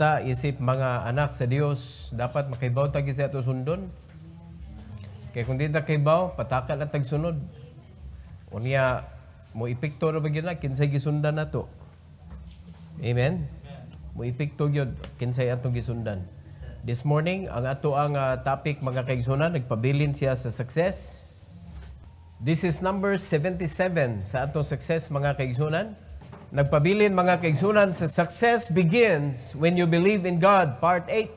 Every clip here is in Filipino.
kita isip mga anak sa Dios dapat makaibaw ta sa ato sundon. Kay kung di ta kibaw, patakan at tagsunod. Unya mo ipikto ra ba na kinsay gisundan nato. Amen. Mo ipikto gyud kinsay atong gisundan. This morning ang ato ang uh, topic mga kaigsunan nagpabilin siya sa success. This is number 77 sa ato success mga kaigsunan. Nagpabilin mga kaigsunan sa Success Begins When You Believe in God, Part 8.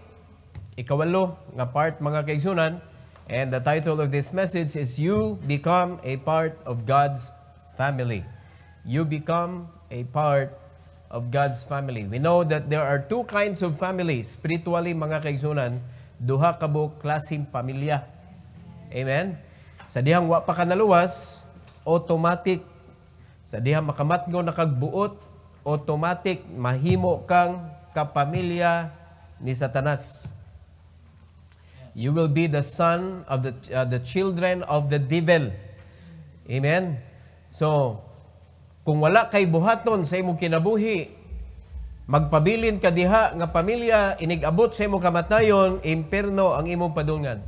Ikawalo nga part mga kaigsunan. And the title of this message is You Become a Part of God's Family. You become a part of God's family. We know that there are two kinds of families. Spiritually mga kaigsunan, duha kabo klaseng pamilya. Amen? Sa dihang wa pa ka kanaluwas, automatic sa dihang makamatngo nakagbuot, automatic mahimo kang kapamilya ni Satanas. You will be the son of the, uh, the children of the devil. Amen? So, kung wala kay buhaton sa imong kinabuhi, magpabilin ka diha nga pamilya, inigabot sa imong kamatayon, imperno ang imong padungan.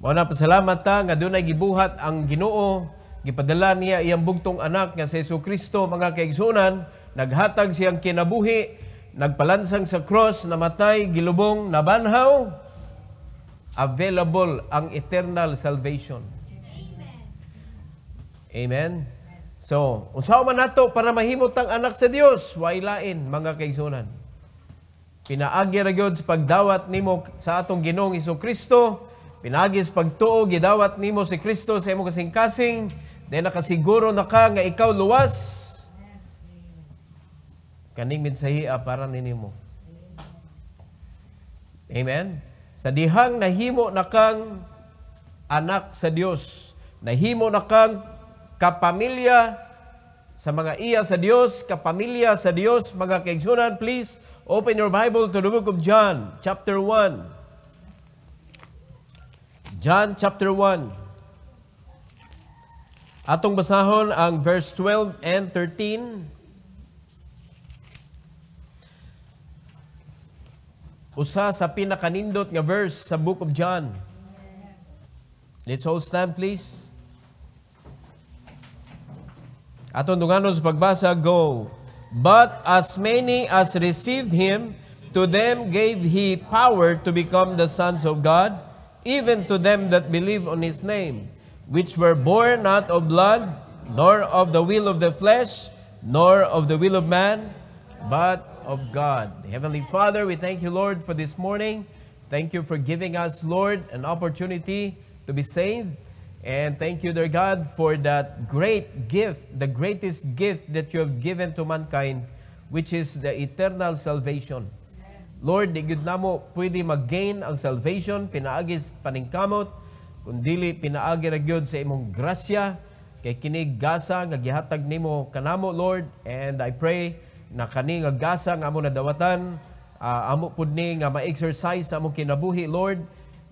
Mao na pasalamat ta nga dunay gibuhat ang Ginoo Gipadala niya iyang bugtong anak nga si Yesu Kristo mga kaigsunan, naghatag siyang kinabuhi, nagpalansang sa cross, namatay, gilubong, nabanhaw. Available ang eternal salvation. Amen. Amen. So, unsaw man nato para mahimot ang anak sa Dios, way lain mga kaigsunan. Pinaagi ra gyud sa pagdawat nimo sa atong Ginoong Hesus Kristo, pinaagi sa pagtuo gidawat nimo si Kristo sa imong kasing-kasing na nakasiguro na ka nga ikaw luwas kaning mensahe ah, para ninimo. Amen. Sa dihang nahimo na kang anak sa Dios, nahimo na kang kapamilya sa mga iya sa Dios, kapamilya sa Dios, mga kaigsoonan, please open your Bible to the book of John, chapter 1. John chapter 1. Atong basahon ang verse 12 and 13. Usa sa pinakanindot nga verse sa Book of John. Let's all stand please. Atong dunganon sa pagbasa, go. But as many as received Him, to them gave He power to become the sons of God, even to them that believe on His name which were born not of blood, nor of the will of the flesh, nor of the will of man, but of God. Heavenly Father, we thank you, Lord, for this morning. Thank you for giving us, Lord, an opportunity to be saved. And thank you, dear God, for that great gift, the greatest gift that you have given to mankind, which is the eternal salvation. Lord, di gud namo pwede mag-gain ang salvation, pinaagis paningkamot, kundili pinaagi ra gyud sa imong grasya kay kini gasa nga gihatag nimo kanamo Lord and I pray na kani nga gasa nga amo nadawatan uh, amo pud ni nga ma-exercise sa among kinabuhi Lord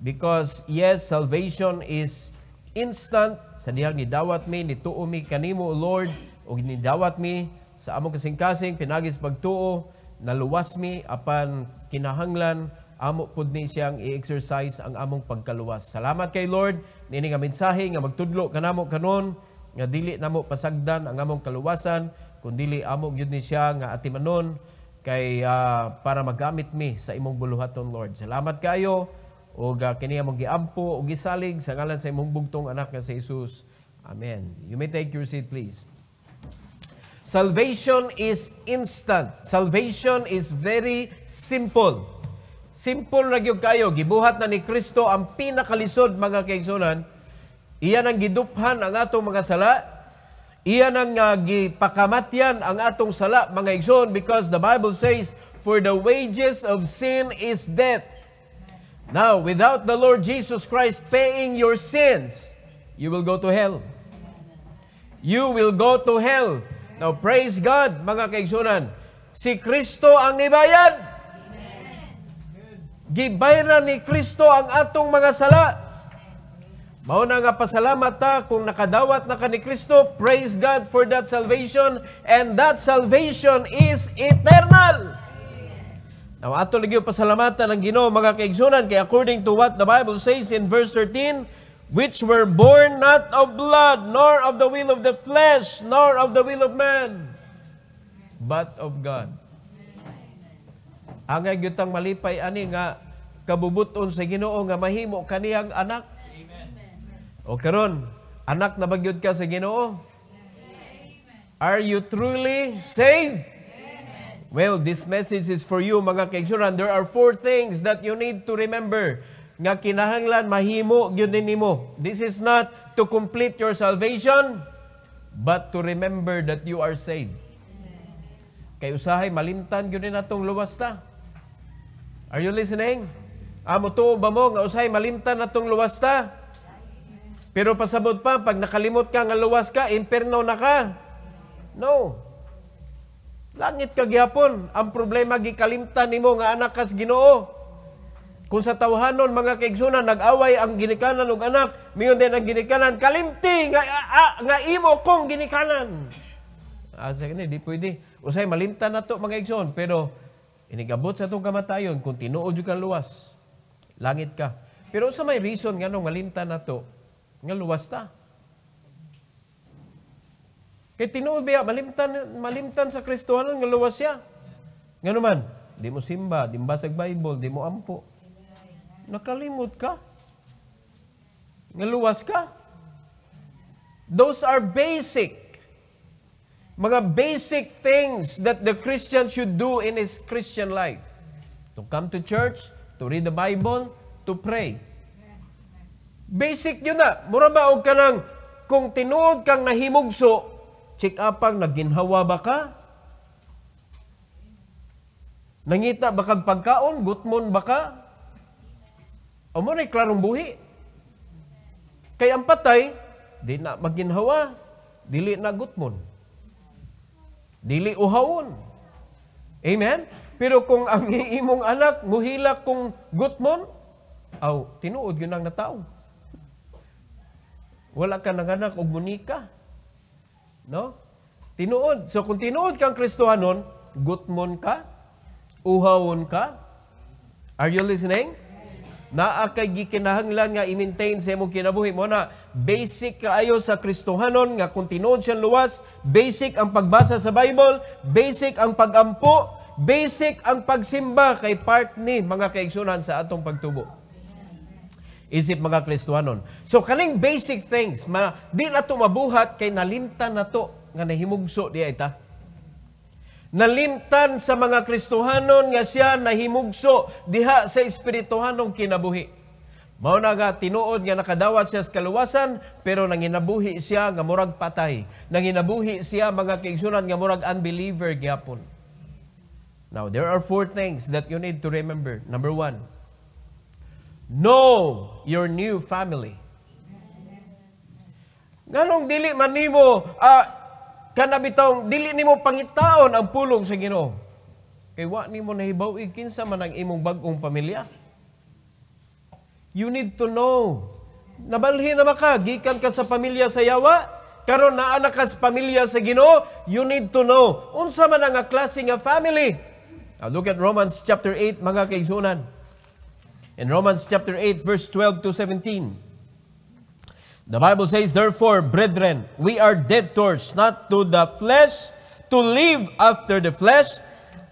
because yes salvation is instant sa dihang dawat mi nituo mi kanimo Lord ug dawat mi sa among kasing-kasing pinagis pagtuo naluwas mi apan kinahanglan Amo pud ni siyang i-exercise ang among pagkaluwas. Salamat kay Lord nini nga mensahe nga magtudlo kanamo kanon nga dili namo pasagdan ang among kaluwasan kun dili amo gyud ni siya nga atimanon kay uh, para magamit mi sa imong buluhaton Lord. Salamat kaayo ug uh, kini among giampo ug gisalig sa ngalan sa imong bugtong anak nga si Jesus. Amen. You may take your seat please. Salvation is instant. Salvation is very simple. Simple ra gyud kayo gibuhat na ni Kristo ang pinakalisod mga kaigsunan. Iyan ang giduphan ang atong mga sala. Iyan ang uh, gipakamatyan ang atong sala mga igsoon because the Bible says for the wages of sin is death. Now, without the Lord Jesus Christ paying your sins, you will go to hell. You will go to hell. Now, praise God, mga kaigsunan. Si Kristo ang nibayad gibayra ni Kristo ang atong mga sala. Mao na nga pasalamat ta kung nakadawat na ka ni Kristo. Praise God for that salvation and that salvation is eternal. Now ato lagi pasalamatan ng Ginoo mga kaigsunan kay according to what the Bible says in verse 13, which were born not of blood, nor of the will of the flesh, nor of the will of man, but of God. Hanggang yutang malipay ani nga kabubuton sa Ginoo nga mahimo kaniyang anak. Amen. O karon, anak na bagyod ka sa Ginoo? Are you truly saved? Amen. Well, this message is for you mga kaigsuran. There are four things that you need to remember nga kinahanglan mahimo gyud nimo. This is not to complete your salvation but to remember that you are saved. Kay usahay malimtan gyud ni natong luwas ta. Are you listening? Amo to ba mo nga usay malimtan natong luwas ta? Pero pasabot pa pag nakalimot ka nga luwas ka, imperno na ka. No. Langit ka gyapon. Ang problema gikalimtan nimo nga anak kas Ginoo. Kung sa tawhanon mga kaigsoonan nag-away ang ginikanan ug anak, miyon din ang ginikanan kalimti nga a, nga imo kong ginikanan. Asa ah, kini di pwede. Usay malimtan nato mga igsoon pero Inigabot sa itong kamatayon kung tinuod yung luwas. Langit ka. Pero sa may reason nga nung malimta na to, nga luwas ta. Kay tinuod ba malimtan, malimtan sa Kristohanan nga luwas siya. Nga naman, di mo simba, di mo basag Bible, di mo ampo. Nakalimot ka. Nga luwas ka. Those are basic mga basic things that the Christian should do in his Christian life. To come to church, to read the Bible, to pray. Basic yun na. Mura ba og ka nang kung tinuod kang nahimugso, check up ang naginhawa ba ka? Nangita ba kag pagkaon? Gutmon ba ka? O mo klarong buhi. Kay ang patay, di na maginhawa, dili na gutmon. Dili uhaon. Amen? Pero kung ang iimong anak, muhila kung gutmon, aw, tinuod yun ang natao. Wala ka ng anak o munika. No? Tinuod. So kung tinuod kang Kristohanon, gutmon ka, uhaon ka. Are you listening? naa kay gikinahanglan nga i-maintain sa imong kinabuhi mo na basic kaayo sa Kristohanon nga kontinuod siyang luwas, basic ang pagbasa sa Bible, basic ang pagampo, basic ang pagsimba kay part ni mga kaigsunan sa atong pagtubo. Isip mga Kristohanon. So kaning basic things, ma, di na to mabuhat kay nalinta na to nga nahimugso di ta. Nalimtan sa mga Kristohanon nga siya nahimugso diha sa espirituhanong kinabuhi. Mao na nga tinuod nga nakadawat siya sa kaluwasan pero nanginabuhi siya nga murag patay. Nanginabuhi siya mga kaigsunan nga murag unbeliever gyapon. Now there are four things that you need to remember. Number one, know your new family. Nganong dili man nimo uh, kanabitong dili nimo pangitaon ang pulong sa Ginoo. Kay wa nimo nahibaw kinsa man ang imong bag-ong pamilya. You need to know. Nabalhin na ba ka? Gikan ka sa pamilya sa yawa? Karon naa na ka sa pamilya sa Ginoo, you need to know unsa man ang klase nga family. Now look at Romans chapter 8 mga kaigsoonan. In Romans chapter 8 verse 12 to 17. The Bible says, Therefore, brethren, we are dead debtors, not to the flesh, to live after the flesh.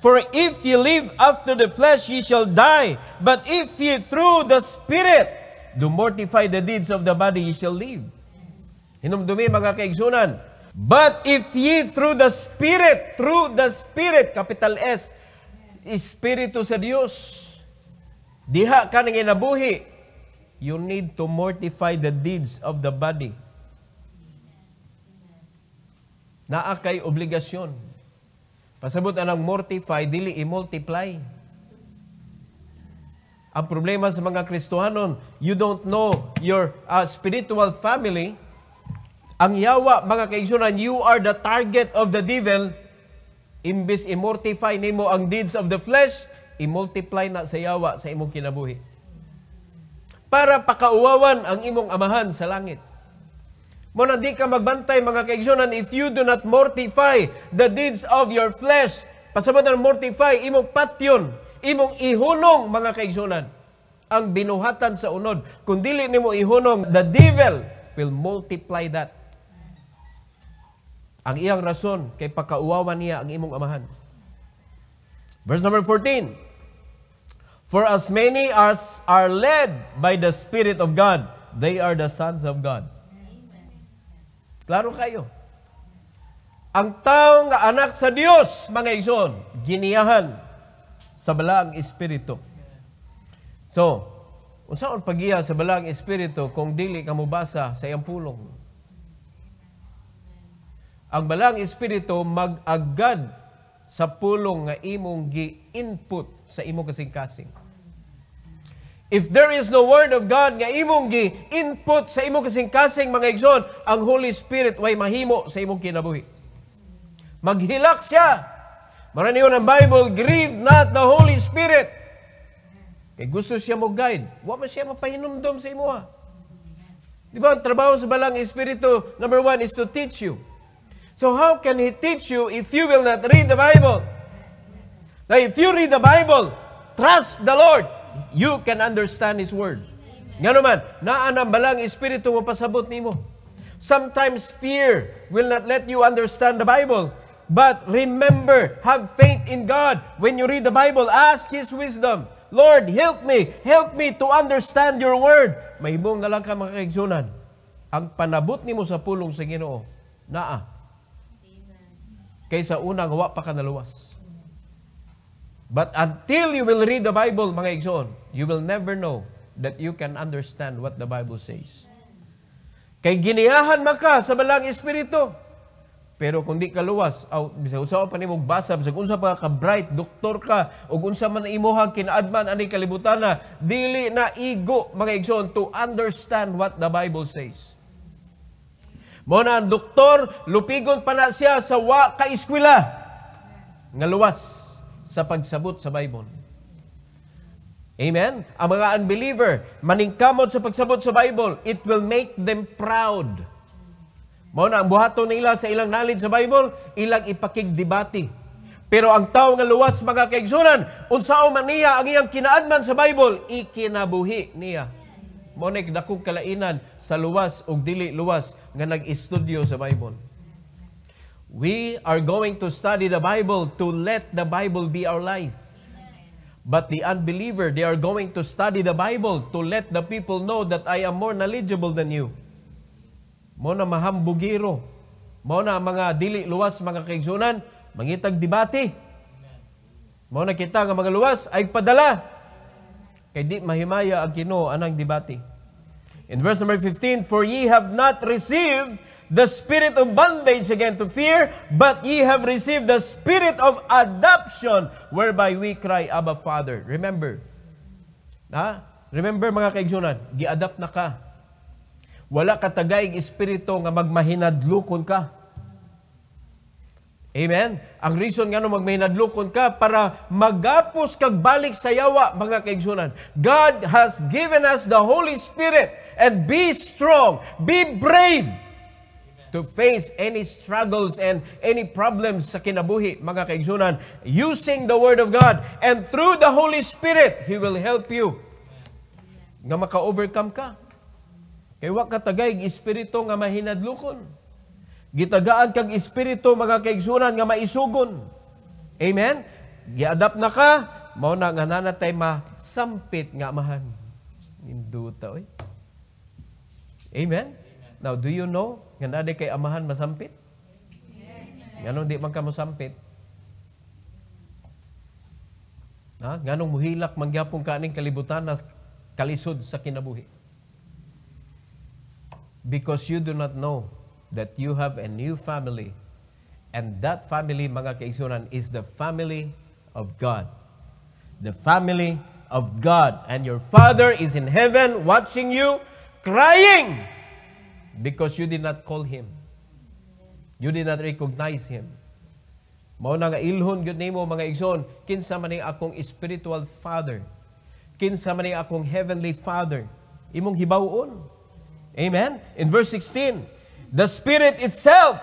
For if ye live after the flesh, ye shall die. But if ye through the Spirit do mortify the deeds of the body, ye shall live. Hinumdumi mga kaigsunan. But if ye through the Spirit, through the Spirit, capital S, Espiritu sa Diyos, diha ka nang you need to mortify the deeds of the body. Naa kay obligasyon. Pasabot anang mortify, dili i-multiply. Ang problema sa mga Kristohanon, you don't know your uh, spiritual family. Ang yawa, mga kaigsunan, you are the target of the devil. Imbis i-mortify nimo ang deeds of the flesh, i-multiply na sa yawa sa imong kinabuhi para pakauwawan ang imong amahan sa langit. Muna di ka magbantay mga kaigsoonan if you do not mortify the deeds of your flesh. Pasabot na mortify, imong patyon, imong ihunong mga kaigsoonan. Ang binuhatan sa unod, kung dili nimo ihunong, the devil will multiply that. Ang iyang rason kay pakauwawan niya ang imong amahan. Verse number 14. For as many as are led by the Spirit of God, they are the sons of God. Amen. Klaro kayo. Ang taong anak sa Dios, mga igsoon, giniyahan sa balaang espiritu. So, unsaon pagiya sa balaang espiritu kung dili ka mobasa sa iyang pulong? Ang balaang espiritu mag-agad sa pulong nga imong gi-input sa imo kasing-kasing. If there is no word of God nga imong gi input sa imo kasing-kasing mga igsoon, ang Holy Spirit way mahimo sa imong kinabuhi. Maghilak siya. Maran yun ang Bible, grieve not the Holy Spirit. Kay gusto siya mo guide. Wa man siya mapahinumdom sa imo ha. Di ba ang trabaho sa balang Espiritu, number one, is to teach you. So how can He teach you if you will not read the Bible? Now, if you read the Bible, trust the Lord, you can understand His Word. Nga naman, naanambalang Espiritu mo pasabot nimo. Sometimes fear will not let you understand the Bible. But remember, have faith in God. When you read the Bible, ask His wisdom. Lord, help me. Help me to understand your word. May ibong na lang ka makakaigsunan. Ang panabot nimo sa pulong sa Ginoo, naa. Kaysa unang hawa pa ka naluwas. But until you will read the Bible, mga igsoon, you will never know that you can understand what the Bible says. Kay giniyahan maka sa balang espiritu, pero kung di ka luwas, aw, bisa usaw pa nimo basa, bisag unsa pa ka bright, doktor ka, ug unsa man imuha kinadman, ani kalibutana, dili na igo mga igsoon to understand what the Bible says. Mo ang doktor, lupigon pa na siya sa wa ka eskwela nga luwas sa pagsabot sa Bible. Amen? Ang mga unbeliever, maningkamot sa pagsabot sa Bible, it will make them proud. Mao na ang buhaton nila sa ilang knowledge sa Bible, ilang ipakigdebate. Pero ang tao nga luwas mga kaigsunan, unsao man niya ang iyang kinaadman sa Bible, ikinabuhi niya. Monek dakog kalainan sa luwas o dili luwas nga nag-estudyo sa Bible. We are going to study the Bible to let the Bible be our life. But the unbeliever, they are going to study the Bible to let the people know that I am more knowledgeable than you. Mo na mahambugiro. Mo na mga dili luwas mga kaigsunan, mangitag debate. Mo na kita nga mga luwas ay padala. Kay di mahimaya ang Ginoo anang debate. In verse number 15, for ye have not received the spirit of bondage again to fear, but ye have received the spirit of adoption, whereby we cry, Abba, Father. Remember, ha? remember mga kaigsunan, gi-adapt na ka. Wala ka tagayng espiritu nga magmahinadlukon ka. Amen? Ang reason nga no magmahinadlukon ka para magapos kag balik sa yawa, mga kaigsunan. God has given us the Holy Spirit and be strong, be brave to face any struggles and any problems sa kinabuhi, mga kaigsunan, using the Word of God. And through the Holy Spirit, He will help you nga maka-overcome ka. Kay wa ka tagay espiritu nga mahinadlukon. Gitagaan kag espiritu mga kaigsunan nga maisugon. Amen. Giadapt na ka mao na nga nanatay masampit nga amahan. Induta oy. Amen. Now do you know nga na kay amahan masampit. Ganong di man ka mosampit. Ha? Ganong muhilak mangyapong kaning kalibutan na kalisod sa kinabuhi. Because you do not know that you have a new family and that family, mga kaisunan, is the family of God. The family of God. And your Father is in heaven watching you, crying, Because you did not call Him. You did not recognize Him. Mao na nga ilhon gyud nimo mga igsoon, kinsa man akong spiritual father? Kinsa man akong heavenly father? Imong hibawon. Amen. In verse 16, the spirit itself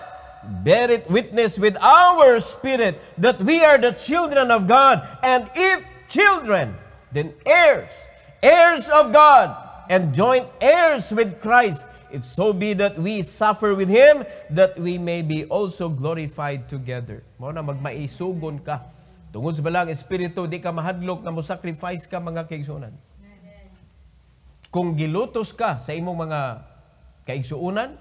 bear it witness with our spirit that we are the children of God, and if children, then heirs, heirs of God, and joint heirs with Christ, if so be that we suffer with Him, that we may be also glorified together. Mo na magmaisugon ka. Tungod sa balang espiritu, di ka mahadlok na mo sacrifice ka mga kaigsunan. Kung gilutos ka sa imong mga kaigsuunan,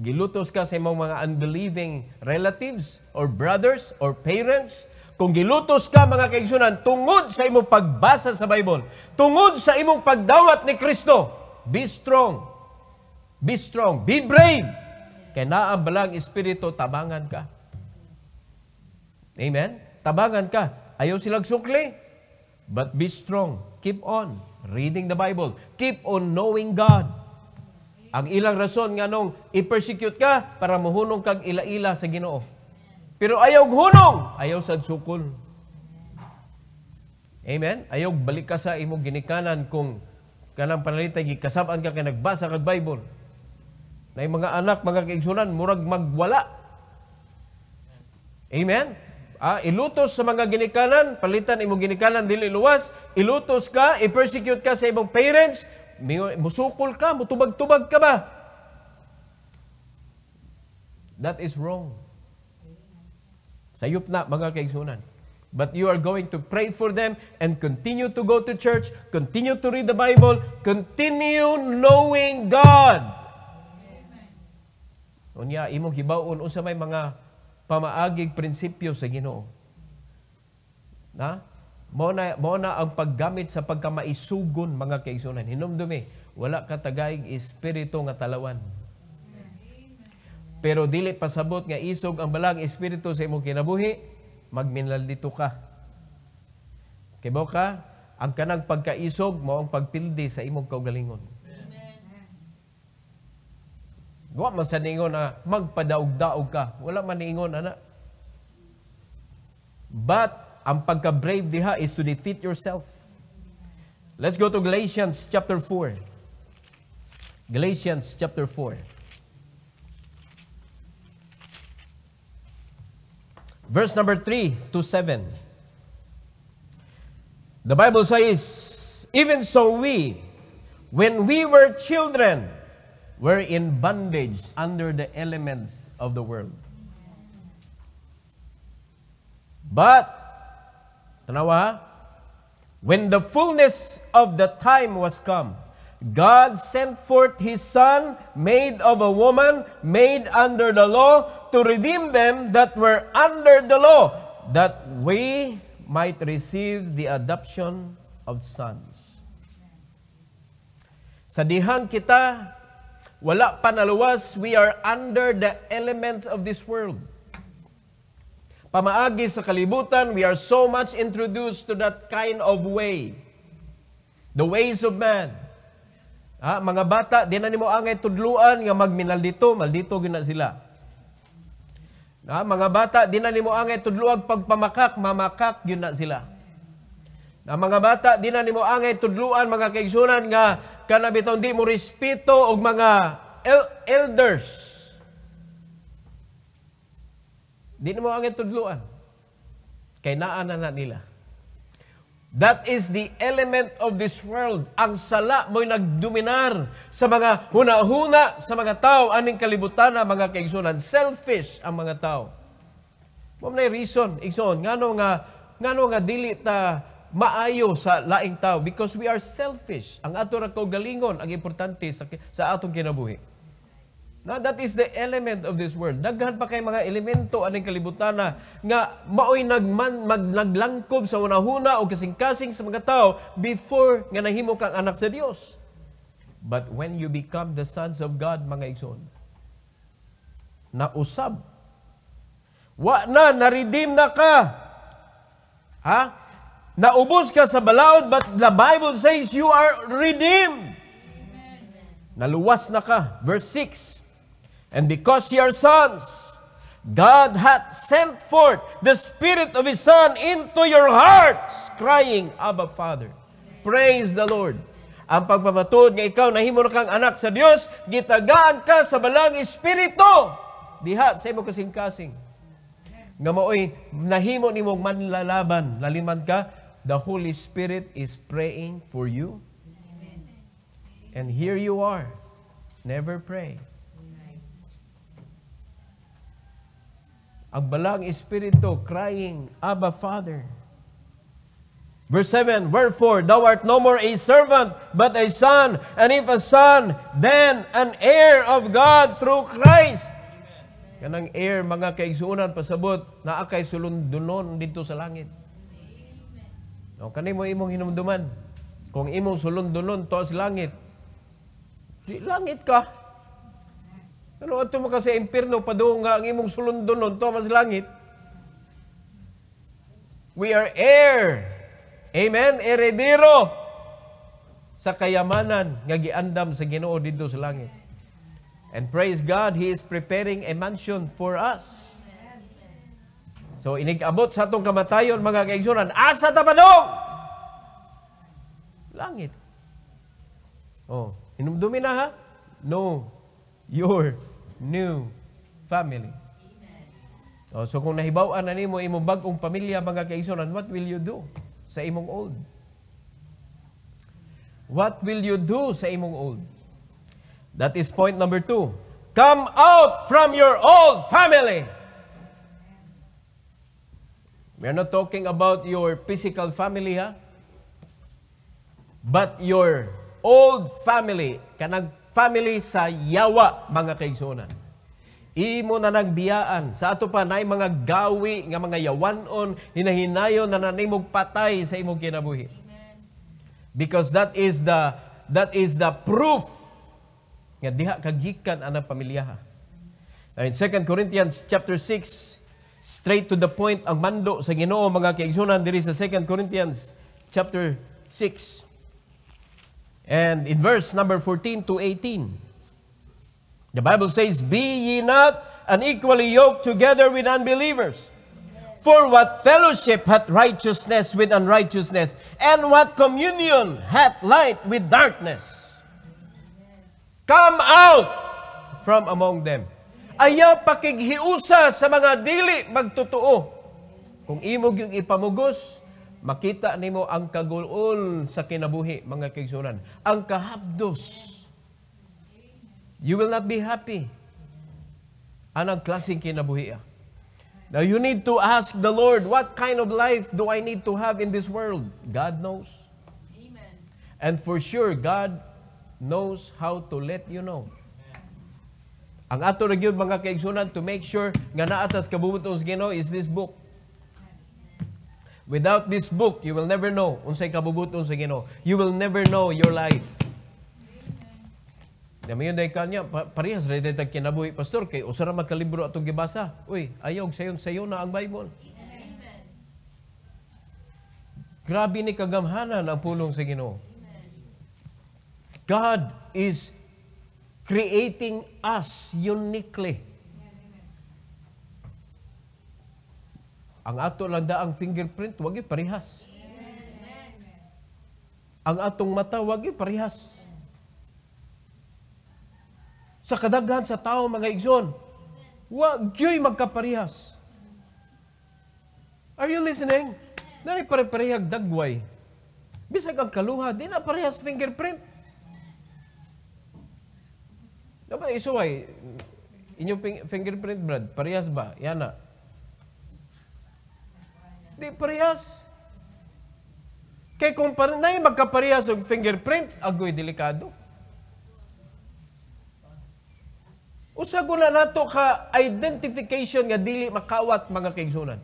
gilutos ka sa imong mga unbelieving relatives or brothers or parents, kung gilutos ka mga kaigsunan tungod sa imong pagbasa sa Bible, tungod sa imong pagdawat ni Kristo, be strong. Be strong, be brave. Kay naa balang espiritu tabangan ka. Amen. Tabangan ka. Ayaw silang sukli. But be strong. Keep on reading the Bible. Keep on knowing God. Ang ilang rason nga nung i-persecute ka para mahunong kag ila-ila sa Ginoo. Pero ayaw hunong, ayaw sad sukol. Amen? Ayaw balik ka sa imong ginikanan kung kanang panalitay gikasapan ka kay nagbasa kag Bible. Na mga anak, mga kaigsunan, murag magwala. Amen? Ah, ilutos sa mga ginikanan, palitan imong ginikanan dili luwas, ilutos ka, i-persecute ka sa imong parents, musukol ka, mutubag-tubag ka ba? That is wrong. Sayup na mga kaigsunan. But you are going to pray for them and continue to go to church, continue to read the Bible, continue knowing God. Unya, imong hibawon unsa may mga pamaagig prinsipyo sa Ginoo. Na? Mona na ang paggamit sa pagkamaisugon mga kaigsunan. Hinumdumi, wala ka tagayg espiritu nga talawan. Pero dili pasabot nga isog ang balang espiritu sa imong kinabuhi, magminal dito ka. Kay mo ka, ang kanang pagkaisog mo ang pagpildi sa imong kaugalingon. Wa man sa ningon na magpadaog-daog ka. Wala man ningon ana. But ang pagka-brave diha is to defeat yourself. Let's go to Galatians chapter 4. Galatians chapter 4. Verse number 3 to 7. The Bible says, Even so we, when we were children, were in bondage under the elements of the world. But, when the fullness of the time was come, God sent forth His Son, made of a woman, made under the law, to redeem them that were under the law, that we might receive the adoption of sons. Sadihan kita, wala panaluwas, we are under the elements of this world. Pamaagi sa kalibutan, we are so much introduced to that kind of way. The ways of man Ha, mga bata, di na nimo angay tudluan nga magminal magminaldito, maldito gina sila. Ha, mga bata, di na nimo angay tudluag pagpamakak, mamakak gyud na sila. Na mga bata, di na nimo angay tudluan mga kaigsunan nga kana di mo respeto og mga el- elders. Di nimo mo angay tudluan. Kay naa na nila. That is the element of this world. Ang sala mo'y nagdominar sa mga huna-huna sa mga tao. Aning kalibutan na mga kaigsunan. Selfish ang mga tao. Mom na reason, igsoon, ngano nga ngano nga dili ta maayo sa laing tao because we are selfish. Ang ato ra ko galingon, ang importante sa, sa atong kinabuhi. Na that is the element of this world. Daghan pa kay mga elemento aning kalibutan na nga maoy nagman mag, naglangkob sa unahuna o kasing-kasing sa mga tao before nga nahimo kang anak sa Dios. But when you become the sons of God, mga igsoon, nausab. Wa na, na-redeem na ka. Ha? Naubos ka sa balaod, but the Bible says you are redeemed. Naluwas na ka. Verse 6. And because ye are sons, God hath sent forth the Spirit of His Son into your hearts, crying, Abba, Father. Praise the Lord. Ang pagpamatuod nga ikaw, na himo kang anak sa Dios, gitagaan ka sa balang Espiritu. Diha, sa imo kasing-kasing. Nga mo'y nahimo ni manlalaban, laliman ka, the Holy Spirit is praying for you. And here you are. Never pray. Ang balang espiritu crying, Abba, Father. Verse 7, Wherefore thou art no more a servant, but a son, and if a son, then an heir of God through Christ. Amen. Kanang heir, mga kaigsuunan, pasabot, naa kay sulundunon dito sa langit. Amen. O, kanay mo imong hinumduman. Kung imong sulundunon to sa langit, si langit ka. Ano ato mo kasi impirno padung nga ang imong sulundon nun, to mas langit. We are heir. Amen? Heredero sa kayamanan nga giandam sa Ginoo didto sa langit. And praise God, He is preparing a mansion for us. So inigabot sa atong kamatayon mga kaigsuran, asa ta padung? Langit. Oh, hinumdumi na ha? No. Your new family. O, oh, so kung nahibawaan na nimo imong bagong pamilya mga kaisonan, what will you do sa imong old? What will you do sa imong old? That is point number two. Come out from your old family. We are not talking about your physical family, ha? But your old family, kanang family sa yawa mga kaigsunan. Imo na nagbiyaan sa ato pa nay mga gawi nga mga yawanon hinahinayon na nanimog patay sa imong kinabuhi. Because that is the that is the proof nga diha kagikan ana pamilya. Now in 2 Corinthians chapter 6 straight to the point ang mando sa Ginoo mga kaigsunan diri sa 2 Corinthians chapter 6 And in verse number 14 to 18, the Bible says, Be ye not unequally yoked together with unbelievers. For what fellowship hath righteousness with unrighteousness? And what communion hath light with darkness? Come out from among them. Ayaw pakighiusa sa mga dili magtotoo. Kung imog yung ipamugos, makita nimo ang kagulol sa kinabuhi, mga kaigsunan. Ang kahabdos. You will not be happy. Anang klaseng kinabuhi. Ah. Now you need to ask the Lord, what kind of life do I need to have in this world? God knows. Amen. And for sure, God knows how to let you know. Ang ato na mga kaigsunan to make sure nga naatas kabubuton sa Ginoo is this book. Without this book, you will never know unsay kabubuton sa Ginoo. You will never know your life. Dami yun dahil kanya, parehas rin dahil kinabuhi, Pastor, kay usara magkalibro atong gibasa. Uy, ayaw sayon sayo na ang Bible. Amen. Grabe ni kagamhanan ang pulong sa Ginoo. God is creating us uniquely. Ang ato landa ang fingerprint, wagi parihas. Amen. Ang atong mata, wagi parihas. Sa kadaghan sa tao, mga igsoon, wagyo'y magkaparihas. Are you listening? Nari pare-parehag dagway. Bisag ang kaluha, di na parehas fingerprint. Dapat isuway, inyong fingerprint, Brad, parehas ba? Yan na. Di parehas. Kay kung par na yung magkaparehas og fingerprint, agoy delikado. Usa ko na nato ka identification nga dili makawat mga kaigsunan.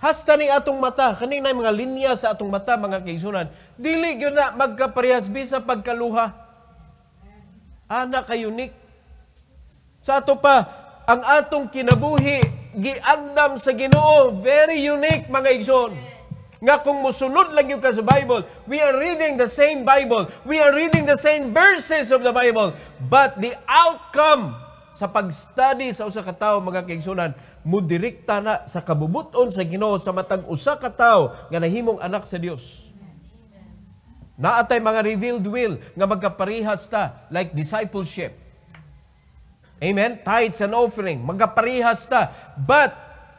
Hasta ni atong mata, kaning na mga linya sa atong mata mga kaigsunan, dili gyud na magkaparehas bisa pagkaluha. Ana ka unique. Sa ato pa ang atong kinabuhi giandam sa Ginoo. Very unique mga igsoon. Nga kung musunod lang yung ka sa Bible, we are reading the same Bible. We are reading the same verses of the Bible. But the outcome sa pag-study sa usa ka tawo mga kaigsunan mo direkta na sa kabubuton sa Ginoo sa matag usa ka tawo nga nahimong anak sa Dios. Naa tay mga revealed will nga magkaparihas ta like discipleship. Amen? Tithes and offering, magaparihas ta. But,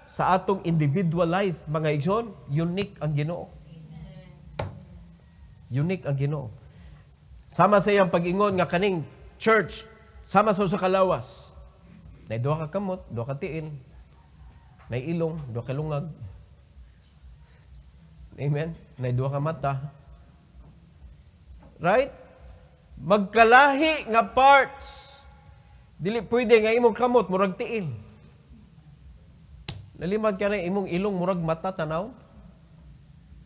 sa atong individual life, mga igsoon, unique ang ginoo. Unique ang ginoo. Sama sa iyang pag-ingon nga kaning church, sama sa sa kalawas. Nay duha ka kamot, duha ka tiin. May ilong, duha ka lungag. Amen? May duha ka mata. Right? Magkalahi nga parts Dili pwede nga imong kamot murag tiin. Nalimad ka na imong ilong murag mata tanaw.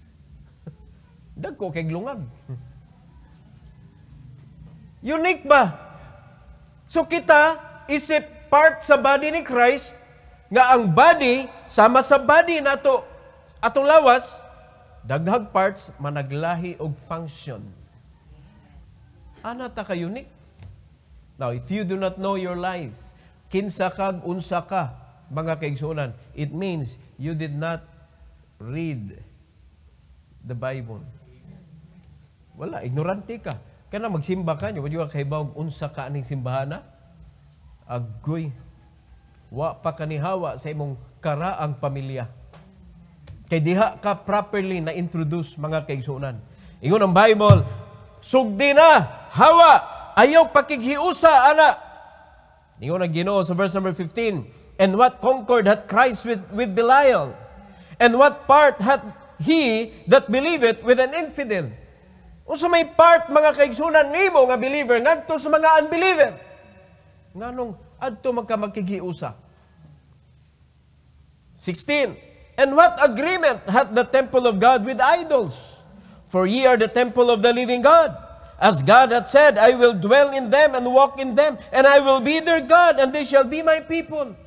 Dagko kay lungag. Unique ba? So kita isip part sa body ni Christ nga ang body sama sa body nato atong lawas daghag parts managlahi og function. Ana ta ka unique. Now, if you do not know your life, kinsa kag unsa ka, mga kaigsunan, it means you did not read the Bible. Wala, ignorante ka. Kana magsimba ka niyo, wadyo kay bawg unsa ka aning na? Agoy. Wa pa kanihawa sa imong karaang pamilya. Kay diha ka properly na introduce mga kaigsunan. Ingon ang Bible, sugdi na, hawa, ayaw pakighiusa, ana. Ningon ang Ginoo sa verse number 15. And what concord hath Christ with, with Belial? And what part hath he that believeth with an infidel? O sa may part, mga kaigsunan nimo nga believer, ngadto sa mga unbeliever. Nganong adto magka magkigiusa? 16. And what agreement hath the temple of God with idols? For ye are the temple of the living God. As God had said, I will dwell in them and walk in them, and I will be their God, and they shall be my people.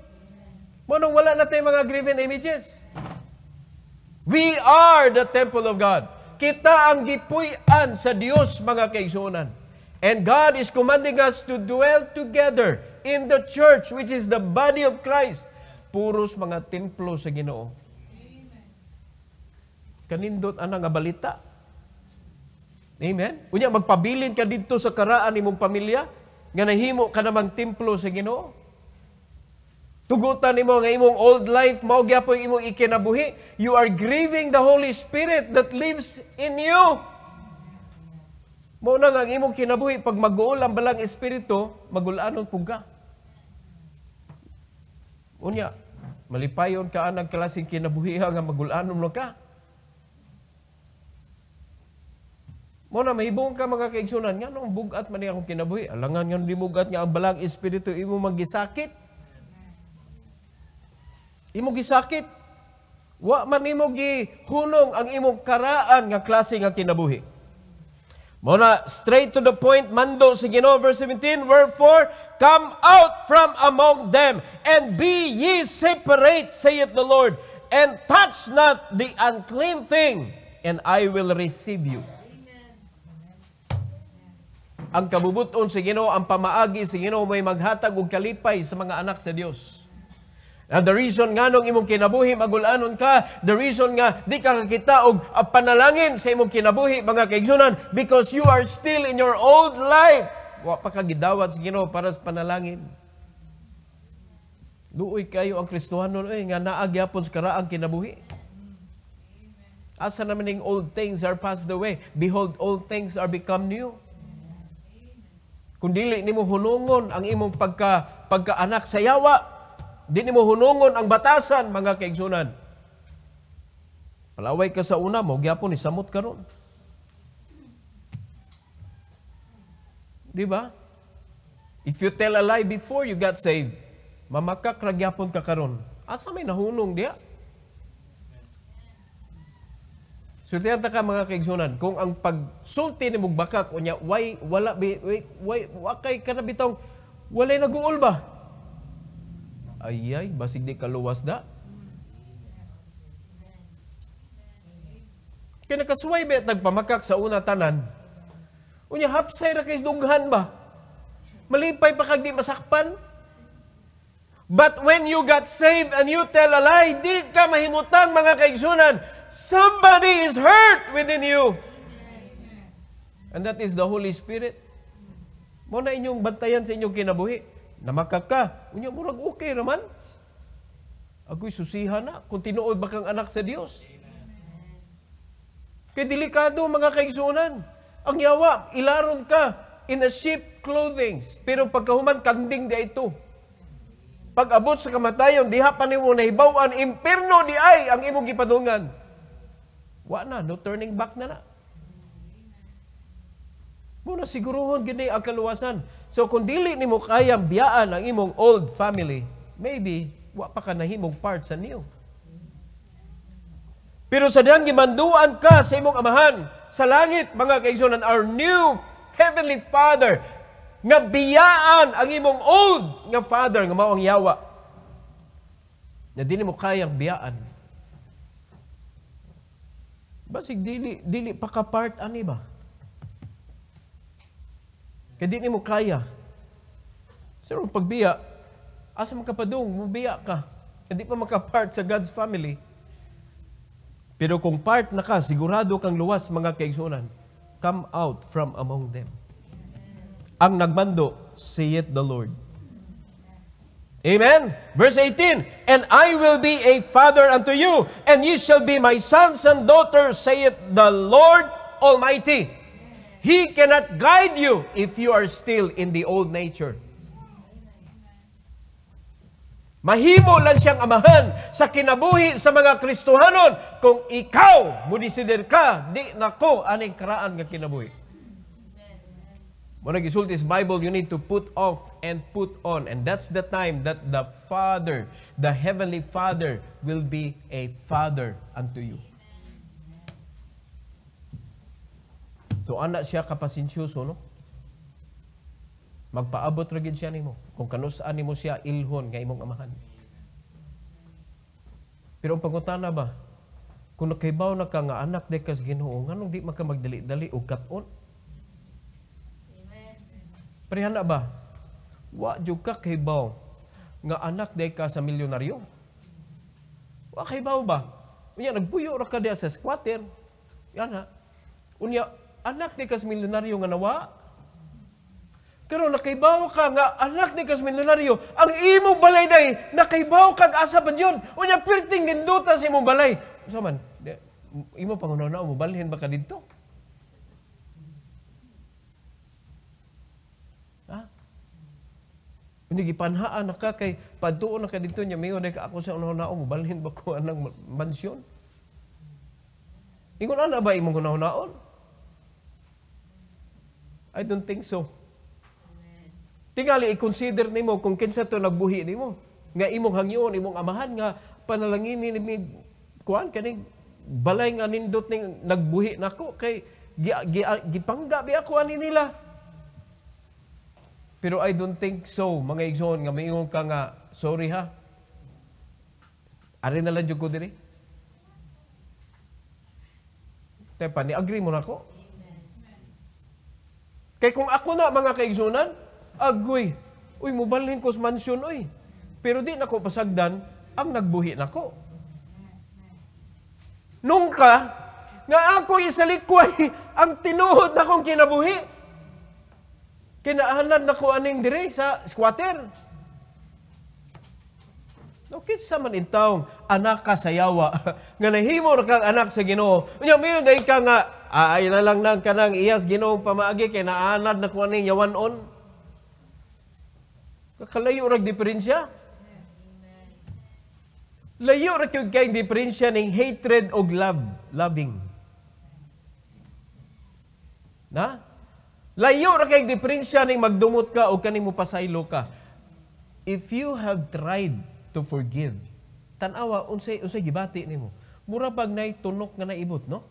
Mano, wala na tayong mga graven images. We are the temple of God. Kita ang gipuy-an sa Dios mga kaigsunan. And God is commanding us to dwell together in the church, which is the body of Christ. Puros mga templo sa ginoo. Kanindot anang nga balita Amen? Unya, magpabilin ka dito sa karaan imong pamilya, nga nahimo ka namang templo sa Ginoo. Tugutan nimo nga imong old life mao gyapon imong ikinabuhi. You are grieving the Holy Spirit that lives in you. Mao na nga ang imong kinabuhi pag maguol ang balang espiritu, magulanon pug ka. Unya, malipayon ka anang klaseng kinabuhi nga magulanon mo ka. Mo na mahibong ka mga kaigsunan nga nung bugat man akong kinabuhi. Alangan nga limugat nga ang balang espiritu imo magisakit. Imo gisakit. Wa man imo hunong ang imong karaan nga klase nga kinabuhi. Mo na straight to the point mando sa Ginoo verse 17 wherefore come out from among them and be ye separate saith the Lord and touch not the unclean thing and I will receive you ang kabubuton sa Ginoo ang pamaagi sa Ginoo may maghatag og kalipay sa mga anak sa Dios. And the reason nga nung imong kinabuhi magulanon ka, the reason nga di ka kakita og panalangin sa imong kinabuhi mga kaigsunan because you are still in your old life. Wa pa ka gidawat sa Ginoo para sa panalangin. Duoy kayo ang Kristohanon oy eh, nga naagyapon sa karaang kinabuhi. Asa naman ning old things are passed away. Behold, old things are become new. Kung dili nimo hunungon ang imong pagka pagkaanak sa yawa, di nimo hunungon ang batasan mga kaigsunan. Palaway ka sa una mo, gyapon ni samot karon. Di ba? If you tell a lie before you got saved, mamakak ra gyapon ka karon. Asa may nahunong diya? Swerte ka mga kaigsunan, kung ang pagsulti ni Mugbakak, o niya, why, wala, bi, why, why, wakay ka na bitong, walay naguol ba? Ayay, basig di kaluwas da. Kaya nakasuway ba at nagpamakak sa una tanan? O niya, hapsay ra kay dunghan ba? Malipay pa kag di masakpan? But when you got saved and you tell a lie, di ka mahimutang mga kaigsunan somebody is hurt within you. And that is the Holy Spirit. Mo na inyong bantayan sa inyong kinabuhi. Namakag ka. Unya murag okay naman. Ako'y susihan na kung tinuod ba kang anak sa Dios. Kay delikado mga kaigsunan. Ang yawa, ilaron ka in a sheep clothing. Pero pagkahuman, kanding di ito pag-abot sa kamatayon, diha pa ni mo nimo nahibawan, imperno di ay ang imong gipadungan. Wa na, no turning back na na. Muna siguruhon gini ang kaluwasan. So kung dili nimo kayang biyaan ang imong old family, maybe wa pa ka nahimog part sa new. Pero sa diyang gimanduan ka sa imong amahan sa langit, mga kaigsoonan, our new heavenly Father, nga biyaan ang imong old nga father nga mao ang yawa. Na dili mo kayang biyaan Basig dili dili pa ka part ani ba? Kay di mo kaya. Sir, pagbiya, asa makapadung, mubiya ka. Hindi pa makapart sa God's family. Pero kung part na ka, sigurado kang luwas mga kaigsunan. Come out from among them. Ang nagmando, saith the Lord. Amen? Verse 18, And I will be a father unto you, and ye shall be my sons and daughters, saith the Lord Almighty. He cannot guide you if you are still in the old nature. Mahimo lang siyang amahan sa kinabuhi sa mga Kristohanon kung ikaw, munisider ka, di nako aning karaan ng kinabuhi. Muna gisultis Bible, you need to put off and put on. And that's the time that the Father, the Heavenly Father, will be a Father unto you. So, anak siya kapasinsyoso, no? Magpaabot ra gid siya nimo kung kanus-an nimo siya ilhon nga imong amahan. Pero ang pangutana ba, kung nakaibaw na ka nga anak de kas Ginoo, nganong di maka magdali-dali og katon? Parehana ba? Wa jud ka kahibaw nga anak day ka sa milyonaryo. Wa kahibaw ba? Unya nagbuyo ra ka diya sa squatter. Yan ha. Unya anak day ka sa milyonaryo nga nawa. Pero nakaibaw ka nga anak ni kas milyonaryo, ang imo balay day, nakaibaw kag asa ba Diyon. Unya pirting dinduta sa imong balay. Usa man, imo pangunaw na mo balhin ba ka Hindi gipanhaan na kay paduon na dito niya mayon ka ako sa unahon na balhin ba ko anang mansyon? Ingon ana ba imong unahon I don't think so. Tingali i-consider nimo kung kinsa to nagbuhi nimo nga imong hangyon imong amahan nga panalangin ni kuan kaning balay nga nindot ning nagbuhi nako kay gipangga gi, gi, gi, bi ako ani nila pero I don't think so, mga igsoon, nga mayingon ka nga, sorry ha. Ari na lang ko diri. Tepa, ni agree mo na ko? Kay kung ako na, mga kaigsoonan, agoy, uy, mubalhin ko sa mansyon, uy. Pero di na ko pasagdan, ang nagbuhi na ko. Nung nga ako isalikway ang tinuhod na kong kinabuhi, Kinaahalan na ko aning dire sa squatter. No, kinsa man intawong anak ka sayawa nga nahimo ra kang anak sa Ginoo. Unya mayo day ka nga ay na lang nang kanang iyas Ginoong pamaagi kay naanad na kuan aning yawan on. Kakalayo rag diferensya. Layo ra kay kay diferensya ning hatred og love, loving. Na? Layo ra kay diferensya ning magdumot ka o kanimo pasaylo ka. If you have tried to forgive, tanawa unsay unsay gibati nimo. Mura pag nay tunok nga naibot, no?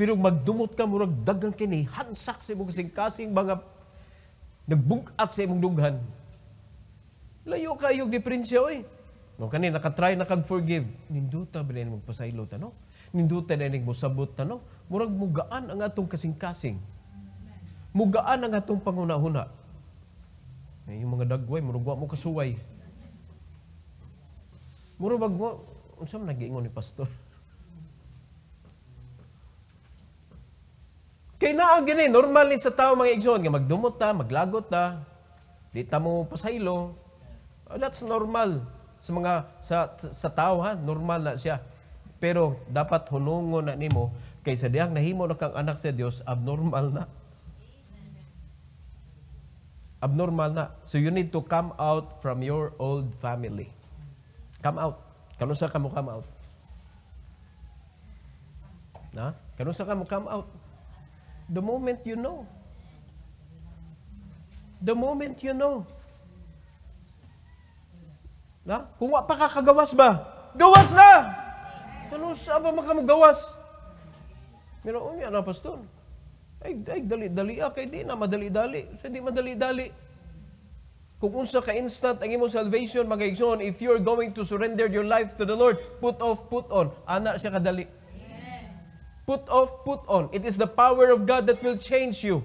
Pero magdumot ka murag daghang kini hansak sa imong kasing mga nagbungkat sa imong dughan. Layo kayo diferensya oy. Eh. No kanina, nakatry na kag forgive, ninduta ba magpasaylo ta no? Nindutan na mo na tano Murag mugaan ang atong kasing-kasing. Mugaan ang atong panguna-huna. Eh, yung mga dagway, murag wa mo kasuway. Murag wag mo, unsa man nagiingon ni pastor? Kay naa gini, normal ni sa tao mga igsoon nga magdumot ta, maglagot ta, di ta mo pasaylo. That's normal sa mga sa sa tao ha, normal na siya. Pero dapat hunungon na nimo kaysa diyang nahimo na kang anak sa Dios abnormal na. Abnormal na. So you need to come out from your old family. Come out. Kano sa mo come out? Na? Kano sa mo come out? The moment you know. The moment you know. Na? Kung wa pa kakagawas ba? Gawas na! Kano sa ba makamugawas? Mira, unya na, pastor. Ay, ay dali-dali ah, kay di na madali-dali. Sa di madali-dali. Kung unsa ka instant ang imo salvation, magaigsoon, if you're going to surrender your life to the Lord, put off, put on. Ana siya kadali. Put off, put on. It is the power of God that will change you.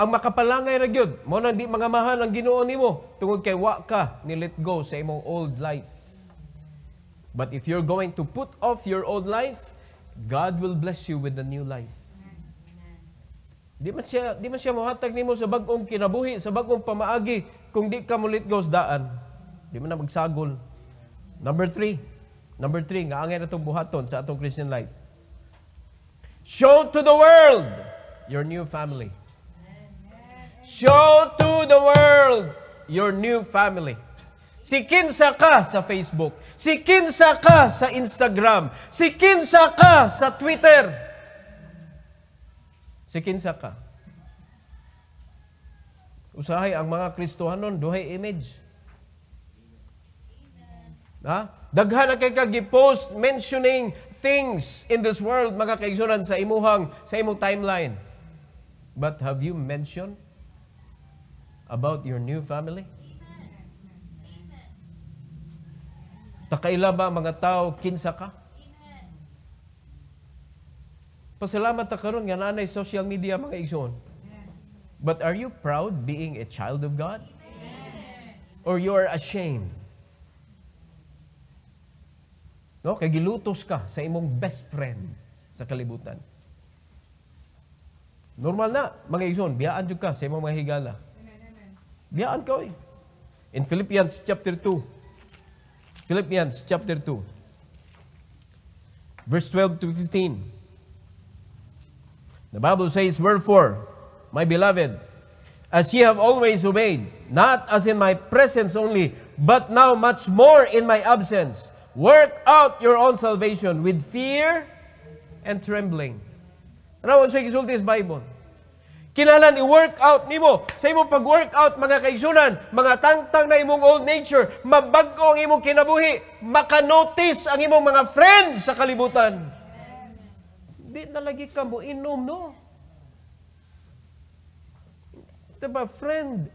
Ang makapalangay ra gyud, mo nang di mga mangamahan ang Ginoo nimo tungod kay wa ka ni let go sa imong old life. But if you're going to put off your old life, God will bless you with a new life. Di man siya, di man siya mahatag nimo sa bagong kinabuhi, sa bagong pamaagi, kung di ka mulit gosdaan. Di man na magsagol. Number three. Number three, nga angay itong buhaton sa atong Christian life. Show to the world your new family. Show to the world your new family. Si Kinsa ka sa Facebook. Si kinsa ka sa Instagram. Si kinsa ka sa Twitter. Si kinsa ka. Usahay ang mga Kristohanon, duhay image. Ha? Daghan na kay kagipost mentioning things in this world, mga kaigsunan, sa imuhang, sa imong timeline. But have you mentioned about your new family? Nakailaba mga tao, kinsa ka? Pasalamat ta karon nga nanay social media mga igsoon. But are you proud being a child of God? Amen. Or you are ashamed? No, kay gilutos ka sa imong best friend sa kalibutan. Normal na, mga igsoon, biyaan jud ka sa imong mga higala. Biyaan ka oy. In Philippians chapter 2, Philippians chapter 2, verse 12 to 15. The Bible says, Wherefore, my beloved, as ye have always obeyed, not as in my presence only, but now much more in my absence, work out your own salvation with fear and trembling. And I want to say, this Bible. Kinahanglan i-workout nimo sa imong pag-workout mga kaigsunan, mga tangtang na imong old nature, mabago ang imong kinabuhi, makanotice ang imong mga friends sa kalibutan. Amen. Di na lagi ka mo inom, no? Ito ba, friend?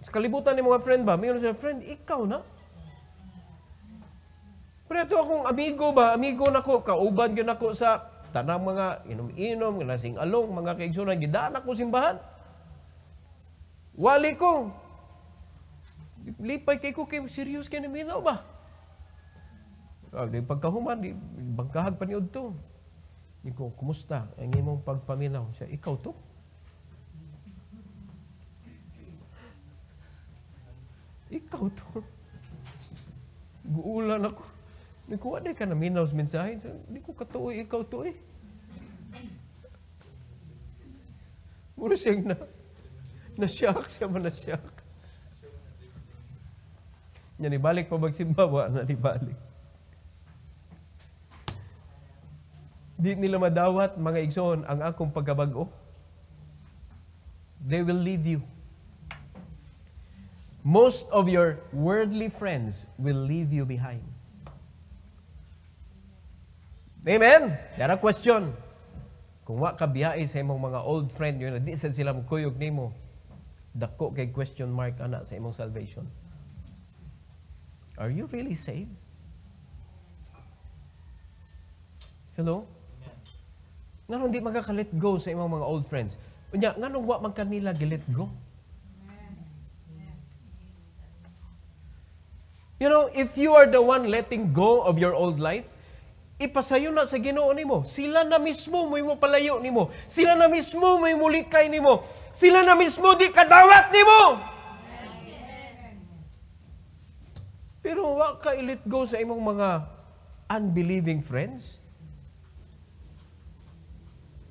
Sa kalibutan ni mga friend ba? Mayroon sila, friend, ikaw na? Pero ito akong amigo ba? Amigo na ko, kauban yun ako sa tanang mga inom-inom, lasing along, mga kaigsunan, gidana ko simbahan. Wali ko. Lipay kay ko, kay serious kay naminaw ba? Ah, di pagkahuman, di bangkahag pa niyo to. Di ko, kumusta? Ang imong pagpaminaw siya, ikaw to? Ikaw to. Guulan ako. May kuha eh. di ka na minaw mensahe. Hindi ko katuoy, ikaw to eh. Muro siyang na, na-shock siya man na-shock. Nya nibalik pa magsimba, wa na nibalik. Di nila madawat, mga igsoon, ang akong pagkabago. Oh, they will leave you. Most of your worldly friends will leave you behind. Amen? Yan ang question. Kung wa ka biyahe sa imong mga old friend yun, di sa sila mukuyog nimo. Dako kay question mark ana sa imong salvation. Are you really saved? Hello? Nga nung di magka-let go sa imong mga old friends. Unya, nga nung wa man kanila gilet go. You know, if you are the one letting go of your old life, ipasayo na sa Ginoo nimo. Sila na mismo may mo palayo nimo. Sila na mismo may mulikay nimo. Sila na mismo di kadawat nimo. Pero wa ka ilit go sa imong mga unbelieving friends.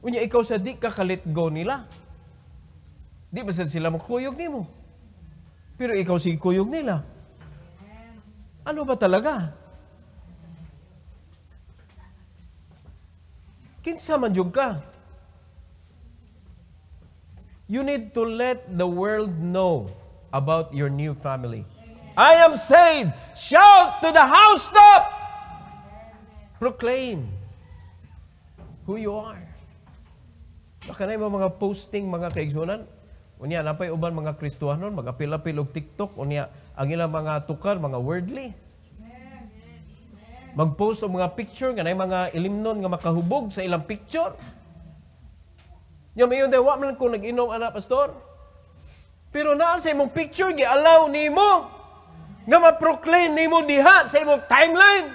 Unya ikaw sa di ka kalit go nila. Di ba sila mo kuyog nimo? Pero ikaw si kuyog nila. Ano ba talaga? kinsa man jud ka. You need to let the world know about your new family. I am saved. Shout to the housetop. Proclaim who you are. Nakanay mo mga posting mga kaigsunan. Unya napay uban mga Kristohanon magapil-apil og TikTok unya ang ilang mga tukar mga worldly. Mag-post og mga picture nga mga ilimnon nga makahubog sa ilang picture. Nya mayon day wa man ko nag-inom ana pastor. Pero naa sa imong picture gi-allow nimo nga ma-proclaim nimo diha sa imong timeline.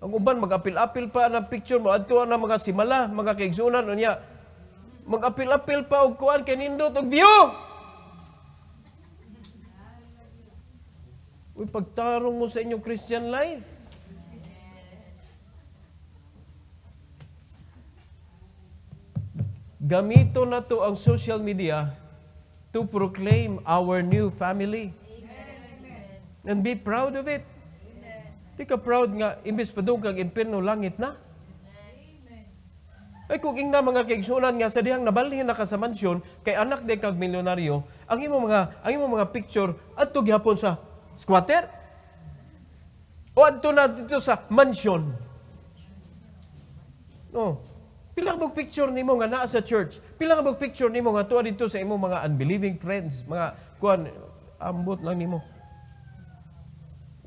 Ang uban mag-apil-apil pa ng picture mo adto na mga simala, mga kaigsunan unya. Mag-apil-apil pa og kuan kay nindot og view. Uy, pagtarong mo sa inyong Christian life. Gamito na to ang social media to proclaim our new family. Amen. And be proud of it. Amen. Di ka proud nga, imbis pa doon kang impirno, langit na. Amen. Ay kung ingna mga kaigsunan nga sa dihang nabalhin na ka sa mansyon, kay anak de kag milyonaryo, ang imo mga ang imo mga picture adto gihapon sa squatter? O adto na dito sa mansion? No. Pila ka picture nimo nga naa sa church? Pila ka picture nimo nga tuwa dito sa imong mga unbelieving friends, mga kuan ambot lang nimo.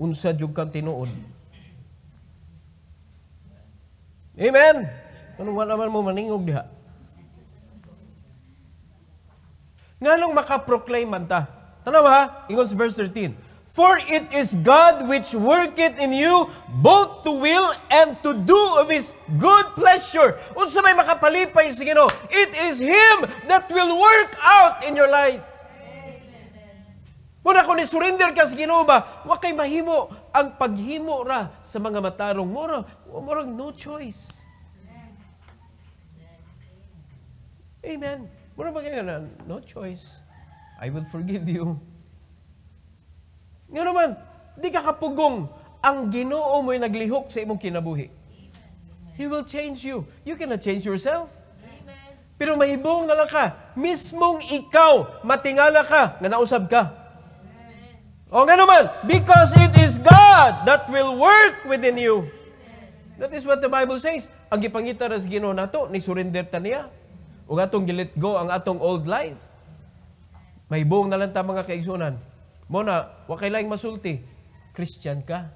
Unsa jud kang tinuod? Amen. Anong wala naman mo maningog diha? Nganong makaproclaim man ta? Tanaw ha? Ingos verse 13. For it is God which worketh in you both to will and to do of His good pleasure. Unsa may makapalipay sa Ginoo, it is Him that will work out in your life. Muna kung ni-surrender ka sa Ginoo ba, wa kay mahimo ang paghimo ra sa mga matarong moro, moro no choice. Amen. Mura ba kayo na, no choice. I will forgive you. Nga naman, di ka kapugong ang ginoo mo'y naglihok sa imong kinabuhi. Amen. He will change you. You cannot change yourself. Amen. Pero mahibong na lang ka. Mismong ikaw, matingala ka, nga nausab ka. Amen. O nga naman, because it is God that will work within you. That is what the Bible says. Ang gipangita ras Ginoo nato ni surrender ta niya. O atong gilit go ang atong old life. May buong na lang ta mga kaigsunan mo na, wa kay laing masulti. Christian ka.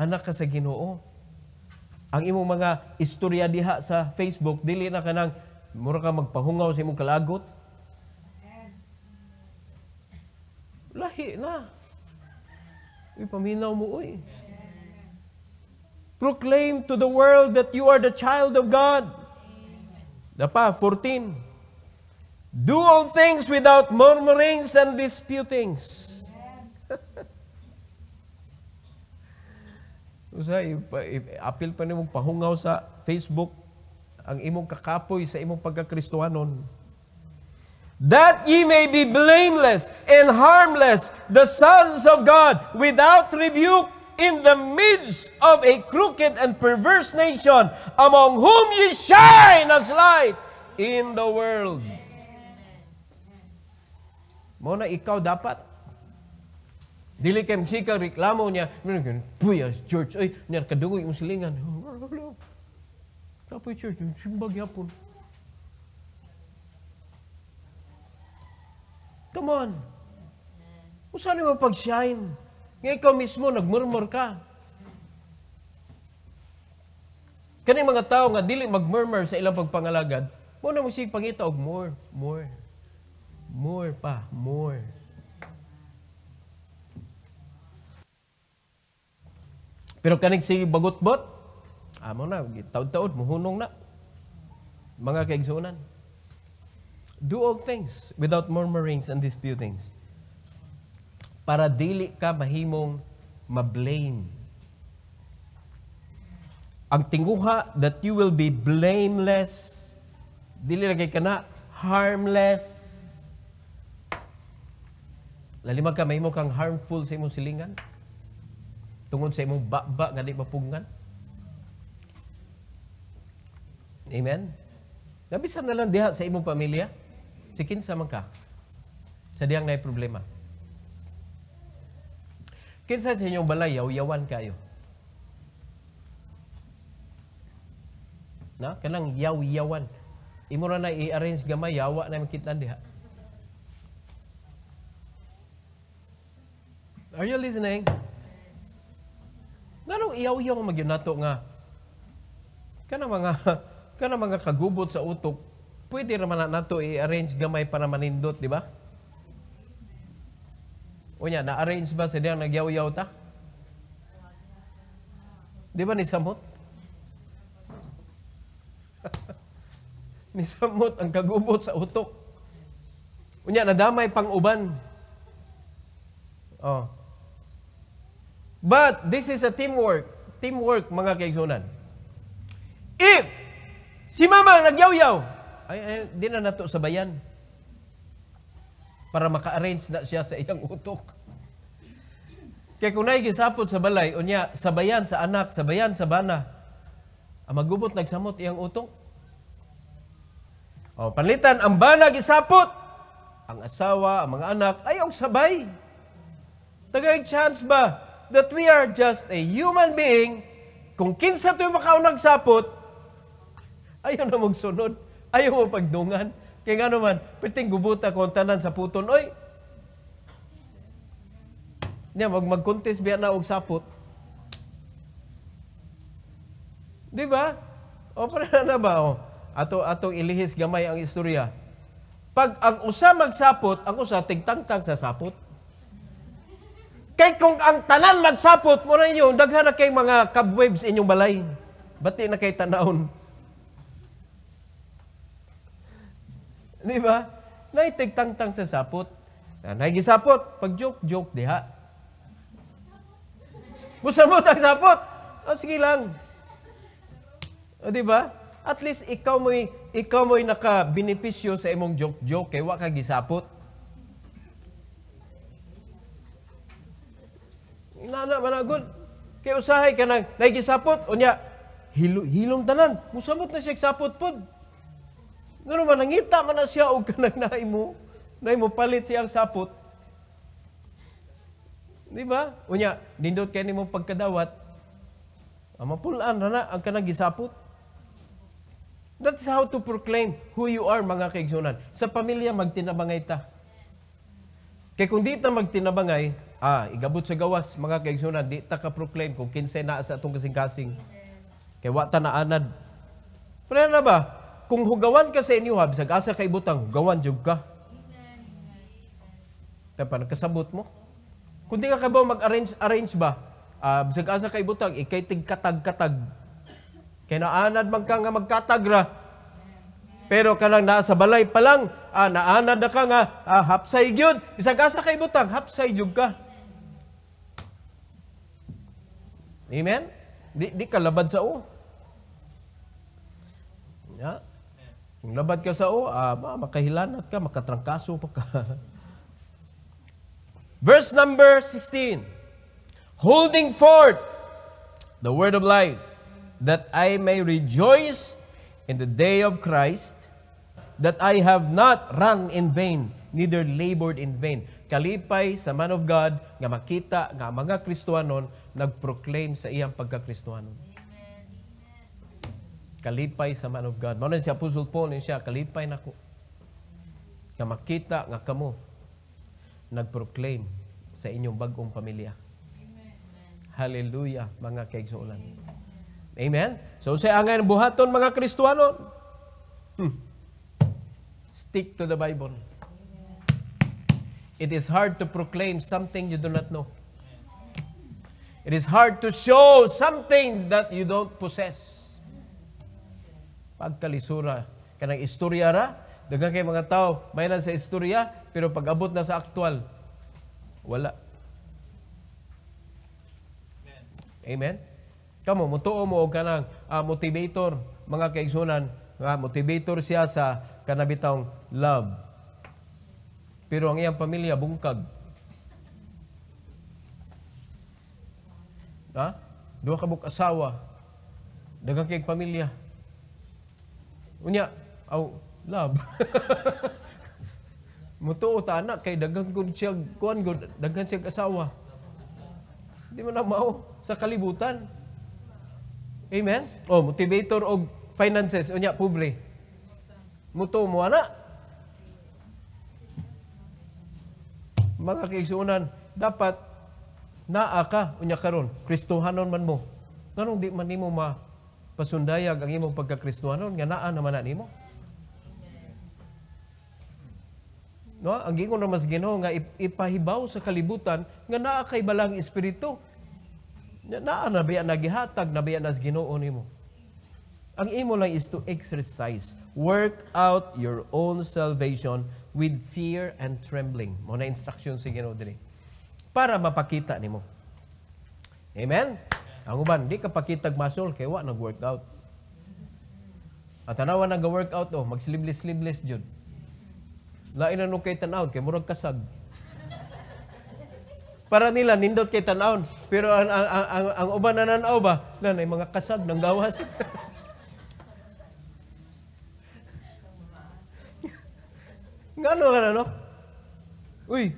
Anak ka sa Ginoo. Ang imong mga istorya diha sa Facebook dili na kanang mura ka magpahungaw sa imong kalagot. Lahi na. Uy, mo, uy. Proclaim to the world that you are the child of God. Dapa, 14. Do all things without murmurings and disputings. Usa, appeal pa nimong pahungaw sa Facebook ang imong kakapoy sa imong pagkakristohanon. That ye may be blameless and harmless, the sons of God, without rebuke in the midst of a crooked and perverse nation, among whom ye shine as light in the world. Mo na ikaw dapat. Dili kay sika reklamo niya. Puya, church, ay, niya kadugoy yung silingan. Kapoy church, simbag yapon. Come on. Usa ni mo pag-shine? Nga ikaw mismo, nagmurmur ka. Kani mga tao nga dili magmurmur sa ilang pagpangalagad, mo na mo sig pangita og more, more. More pa, more. Pero kanig si Bagotbot, amo na, taod-taod, muhunong na. Mga kaigsunan. Do all things without murmurings and disputings. Para dili ka mahimong ma-blame. Ang tinguha that you will be blameless, dili lagi ka na harmless Lalimag ka, may mo kang harmful sa imong silingan? Tungod sa imong baba nga di mapungan? Amen? Nabisan na lang diha sa imong pamilya. Si kinsa man ka. Sa diyang na problema. Kinsa sa inyong balay, yaw-yawan kayo. Na? Kanang yaw-yawan. Imo na na i-arrange gamay, yawa na makita diha. Are you listening? Nganong iyaw-iyaw mo magyunato nga kana mga kana mga kagubot sa utok pwede naman man nato i-arrange gamay para manindot, di ba? Unya, na-arrange ba sa diyang nagyaw-yaw ta? Di ba ni Samot? ni Samot ang kagubot sa utok. Unya, nadamay pang uban. Oh, But this is a teamwork. Teamwork, mga kaigsunan. If si mama nagyawyaw, ay, ay di na nato sa bayan para maka-arrange na siya sa iyang utok. Kaya kung naigisapot sa balay, unya, sa bayan sa anak, sa bayan sa bana, ang magubot nagsamot iyang utok. O, panlitan, ang bana gisapot, ang asawa, ang mga anak, ay sabay. Tagay chance ba that we are just a human being, kung kinsa to yung makaunag sapot, ayaw na magsunod, ayaw mo pagdungan. Kaya nga naman, piting gubuta kung tanan sa puton, oy, niya, mag magkuntis biya na og sapot. Di ba? O, para na ba? O, ato, atong ilihis gamay ang istorya. Pag ang usa magsapot, ang usa tigtangtang sa sapot. Kay kung ang tanan magsapot mo na inyo, daghan na kay mga cobwebs inyong balay. Bati na kay tanawon. Di ba? Naitigtangtang sa sapot. Naigisapot, pag joke-joke diha. Musamot ang sapot. O oh, sige lang. O di ba? At least ikaw mo'y ikaw mo'y nakabenepisyo sa imong joke-joke kay wa ka gisapot. nana managod. Kay usahay ka nang nagigisapot unya hilo, hilom tanan. Musamot na siya sapot pud Ngano man nangita man na siya og kanang naay mo, naay mo palit siyang sapot. Di ba? Unya nindot kay nimo pagkadawat. Amapulan ra na ang kanang gisapot. That is how to proclaim who you are, mga kaigsunan. Sa pamilya, magtinabangay ta. Kaya kung di ta magtinabangay, Ah, igabot sa gawas mga kaigsunan di ta ka proclaim kung kinsa na sa atong kasing-kasing. Kay wa ta na anad. Pero na ba? Kung hugawan ka sa inyo ha, bisag asa kay butang, hugawan jug ka. Kaya pa nakasabot mo. Kung di ka kabaw mag-arrange arrange ba, uh, bisag asa kay butang, ikay tigkatag-katag. Kay naanad man ka nga magkatag ra. Pero kanang nasa balay pa lang, ah, naanad na ka nga, ah, hapsay gyud. Bisag asa kay butang, hapsay jud ka. Amen? Di, di ka labad sa o. Ya? Kung labad ka sa o, ah, makahilanat ka, makatrangkaso pa ka. Verse number 16. Holding forth the word of life, that I may rejoice in the day of Christ, that I have not run in vain, neither labored in vain. Kalipay sa man of God nga makita nga mga Kristuanon nagproclaim sa iyang pagkakristohanon. Kalipay sa man of God. Mano si Apostle Paul siya, kalipay nako. Nga makita nga kamo nagproclaim sa inyong bagong pamilya. Amen. Hallelujah, mga kaigsoonan. Amen? So, sa angay buhaton, mga kristuanon, hmm. stick to the Bible. It is hard to proclaim something you do not know. It is hard to show something that you don't possess. Pagtalisura, kanang istorya ra, daga kay mga tao, may lang sa istorya, pero pag abot na sa aktual, wala. Amen? Kamo, mutuo mo og kanang uh, ah, motivator, mga kaigsunan, nga ah, motivator siya sa kanabitang love pero ang iyang pamilya, bungkag. Ha? Duha ka buk asawa. Daghang kay pamilya. Unya, aw, love. Mutuo ta anak kay dagang gud siya kuan gud, daghang siya asawa. Di man na mao sa kalibutan. Amen. Oh, motivator og finances unya pobre. Mutuo mo anak. mga kaisunan, dapat naa ka unya karon Kristohanon man mo. nganong di man nimo ma pasundayag ang imong pagkakristohanon nga naa naman na nimo. No, ang gingon na mas Ginoo nga ipahibaw sa kalibutan nga naa kay balang espiritu. Naa na biya nagihatag na biya nas Ginoo nimo. Ang imo lang is to exercise, work out your own salvation with fear and trembling. Mo na instruction si Ginoo diri. Para mapakita nimo. Amen. Ang uban di ka pakitag muscle kay wa nag-workout. At tanawa nag-workout oh, mag sleeveless jud. Lain na no kay tan kay murag kasag. Para nila nindot kay tan pero ang ang, ang, ang uban na nan-aw ba, nanay mga kasag nang gawas. Gano'n ka na, no? Uy,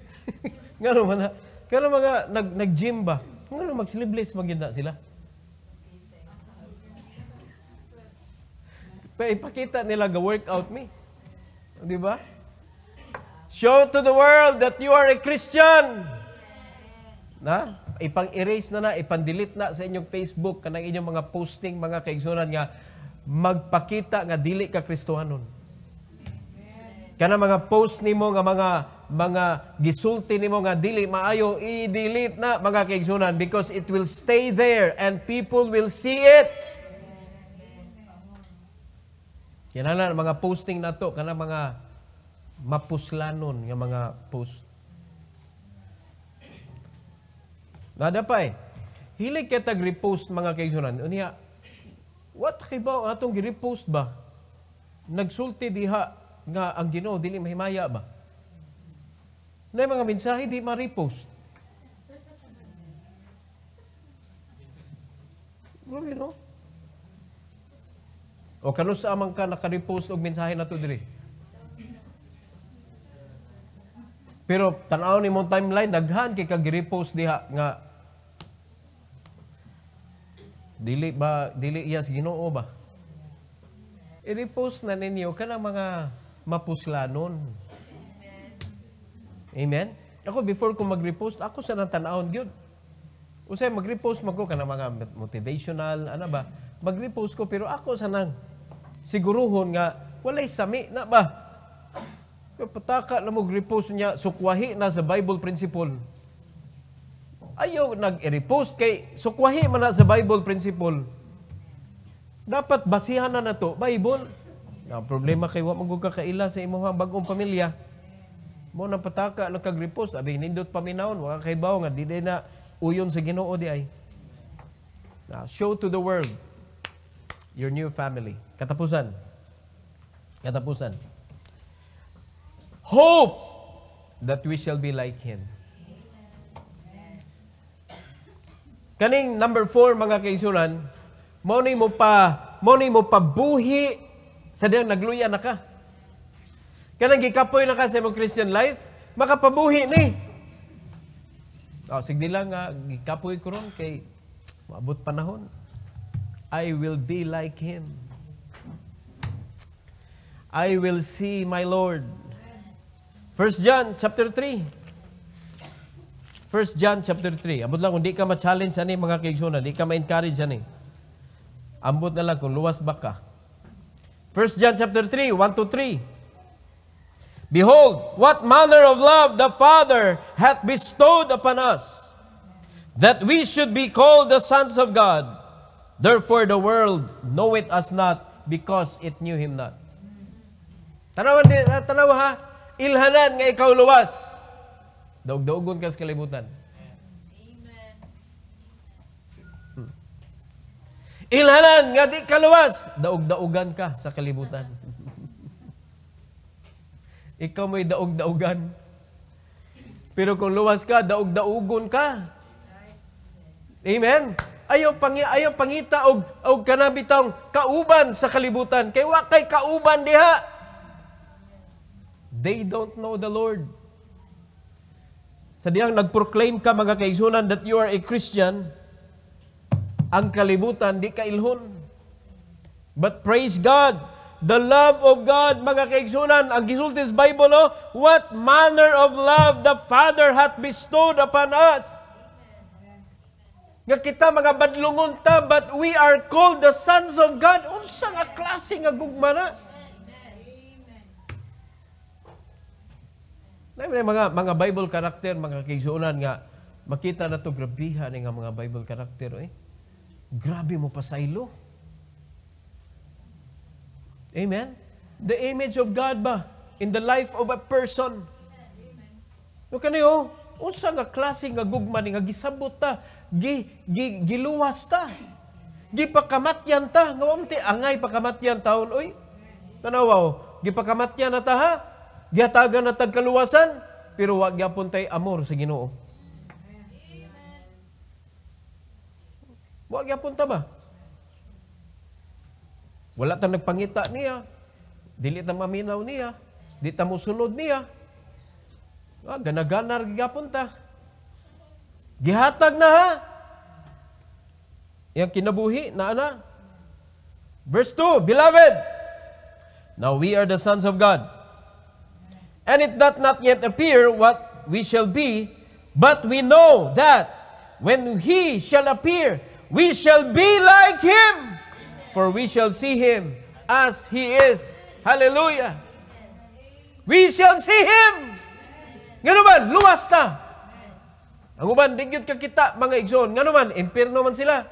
gano'n man na. Kano mga nag, nag-gym ba? Gano'n mag-sleeveless, maganda sila. Pero ipakita nila ga-workout me. Di ba? Show to the world that you are a Christian. Na? Ipang-erase na na, ipang-delete na sa inyong Facebook, kanang inyong mga posting, mga kaigsunan nga, magpakita nga dili ka Kristohanon. Kana mga post nimo nga mga mga gisulti nimo nga dili maayo i-delete na mga kaigsunan because it will stay there and people will see it. Kinahanglan mga posting nato kana mga mapuslanon nga mga post. Nadapay. Eh. Hilig ka tag repost mga kaigsunan. Unya, what kay atong gi-repost ba? Nagsulti diha nga ang Ginoo dili mahimaya ba? Na mga mensahe di ma-repost. Grabe no? O kanus sa amang ka naka-repost og mensahe na to diri? Pero tanaw ni mong timeline daghan kay kag repost diha nga dili ba dili iya yes, Ginoo ba? I-repost na ninyo kanang mga mapusla Amen. Amen? Ako, before ko mag-repost, ako sa natanawon yun. Usay, mag-repost mag ko ka ng mga motivational, ano ba? Mag-repost ko, pero ako sa nang siguruhon nga, walay sami na ba? Pataka na mag-repost niya, sukwahi na sa Bible principle. Ayaw nag-repost kay sukwahi man na sa Bible principle. Dapat basihan na na to, Bible. Na problema kay wa magugkakaila sa imong bagong pamilya. Mo na pataka nagkagripos, abi nindot paminawon, wa kay bawo nga di na uyon sa Ginoo di ay. Now, show to the world your new family. Katapusan. Katapusan. Hope that we shall be like Him. Kaning number four, mga kaisuran, mo ni mo pa, mo ni mo pabuhi sa diyang nagluya na ka. Kanang gikapoy na ka sa imong Christian life, makapabuhi ni. Oh, sige lang nga, gikapoy ko ron kay maabot panahon. I will be like Him. I will see my Lord. 1 John chapter 3. 1 John chapter 3. Ambot lang, kung ka ma-challenge ani mga kaigsuna, di ka ma-encourage ani. Ambot na lang kung luwas ba ka. 1 John chapter 3, 1 to 3. Behold, what manner of love the Father hath bestowed upon us, that we should be called the sons of God. Therefore the world knoweth us not, because it knew Him not. Tanawan, ah, tanawa ha, ilhanan nga ikaw luwas. Daug-daugon ka sa kalibutan. Ilhanan nga di kaluwas, daog-daogan ka sa kalibutan. Ikaw may daog-daogan. Pero kung luwas ka, daog-daugon ka. Amen? Ayaw, pangi, ayaw pangita og, og kanabitong kauban sa kalibutan. Kay wa kay kauban diha. They don't know the Lord. Sa diyang nagproclaim ka mga kaigsunan that you are a Christian, ang kalibutan di kailhon. But praise God, the love of God, mga kaigsunan, ang gisulti sa Bible, oh, what manner of love the Father hath bestowed upon us. Nga kita mga badlungon ta, but we are called the sons of God. Unsang nga klase nga gugma na? Amen. mga mga Bible character, mga kaigsunan nga makita na to grabihan nga mga Bible character eh. Grabe mo ilo. Amen? The image of God ba in the life of a person? Amen. No kanayo, unsa nga klase nga gugma ni nga gisabot ta, gi, gi, giluwas ta. Gipakamatyan ta, nga wamti angay pakamatyan taon oy. Tanawaw, gipakamatyan na ta ha. Gihatagan na tagkaluwasan, pero wa gyapon tay amor sa Ginoo. Wa gyapon ba? Wala ta nagpangita niya. Dili ta maminaw niya. Di ta musulod niya. Ah, ganagana gyapon ta. Gihatag na ha. Yang kinabuhi na ana. Verse 2, Beloved, now we are the sons of God. And it doth not yet appear what we shall be, but we know that when He shall appear, we shall be like Him, for we shall see Him as He is. Hallelujah! We shall see Him! Nga naman, luwas na. Ang uban, ka kita, mga igsoon. Nga naman, impirno man sila.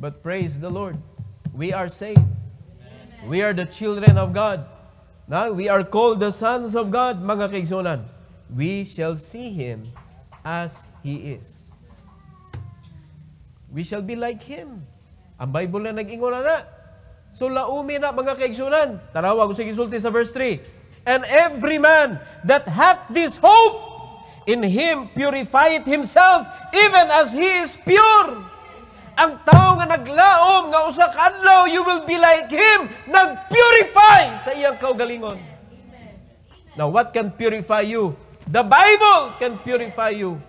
But praise the Lord, we are saved. We are the children of God. Now, we are called the sons of God, mga kaigsonan. We shall see Him as He is we shall be like Him. Ang Bible na nag-ingon na So laumi na mga kaigsunan. Tarawa ko sa gisulti sa verse 3. And every man that hath this hope in Him purified himself even as He is pure. Ang tao nga naglaom nga usa ka adlaw you will be like Him nagpurify sa iyang kaugalingon. Now what can purify you? The Bible can purify you.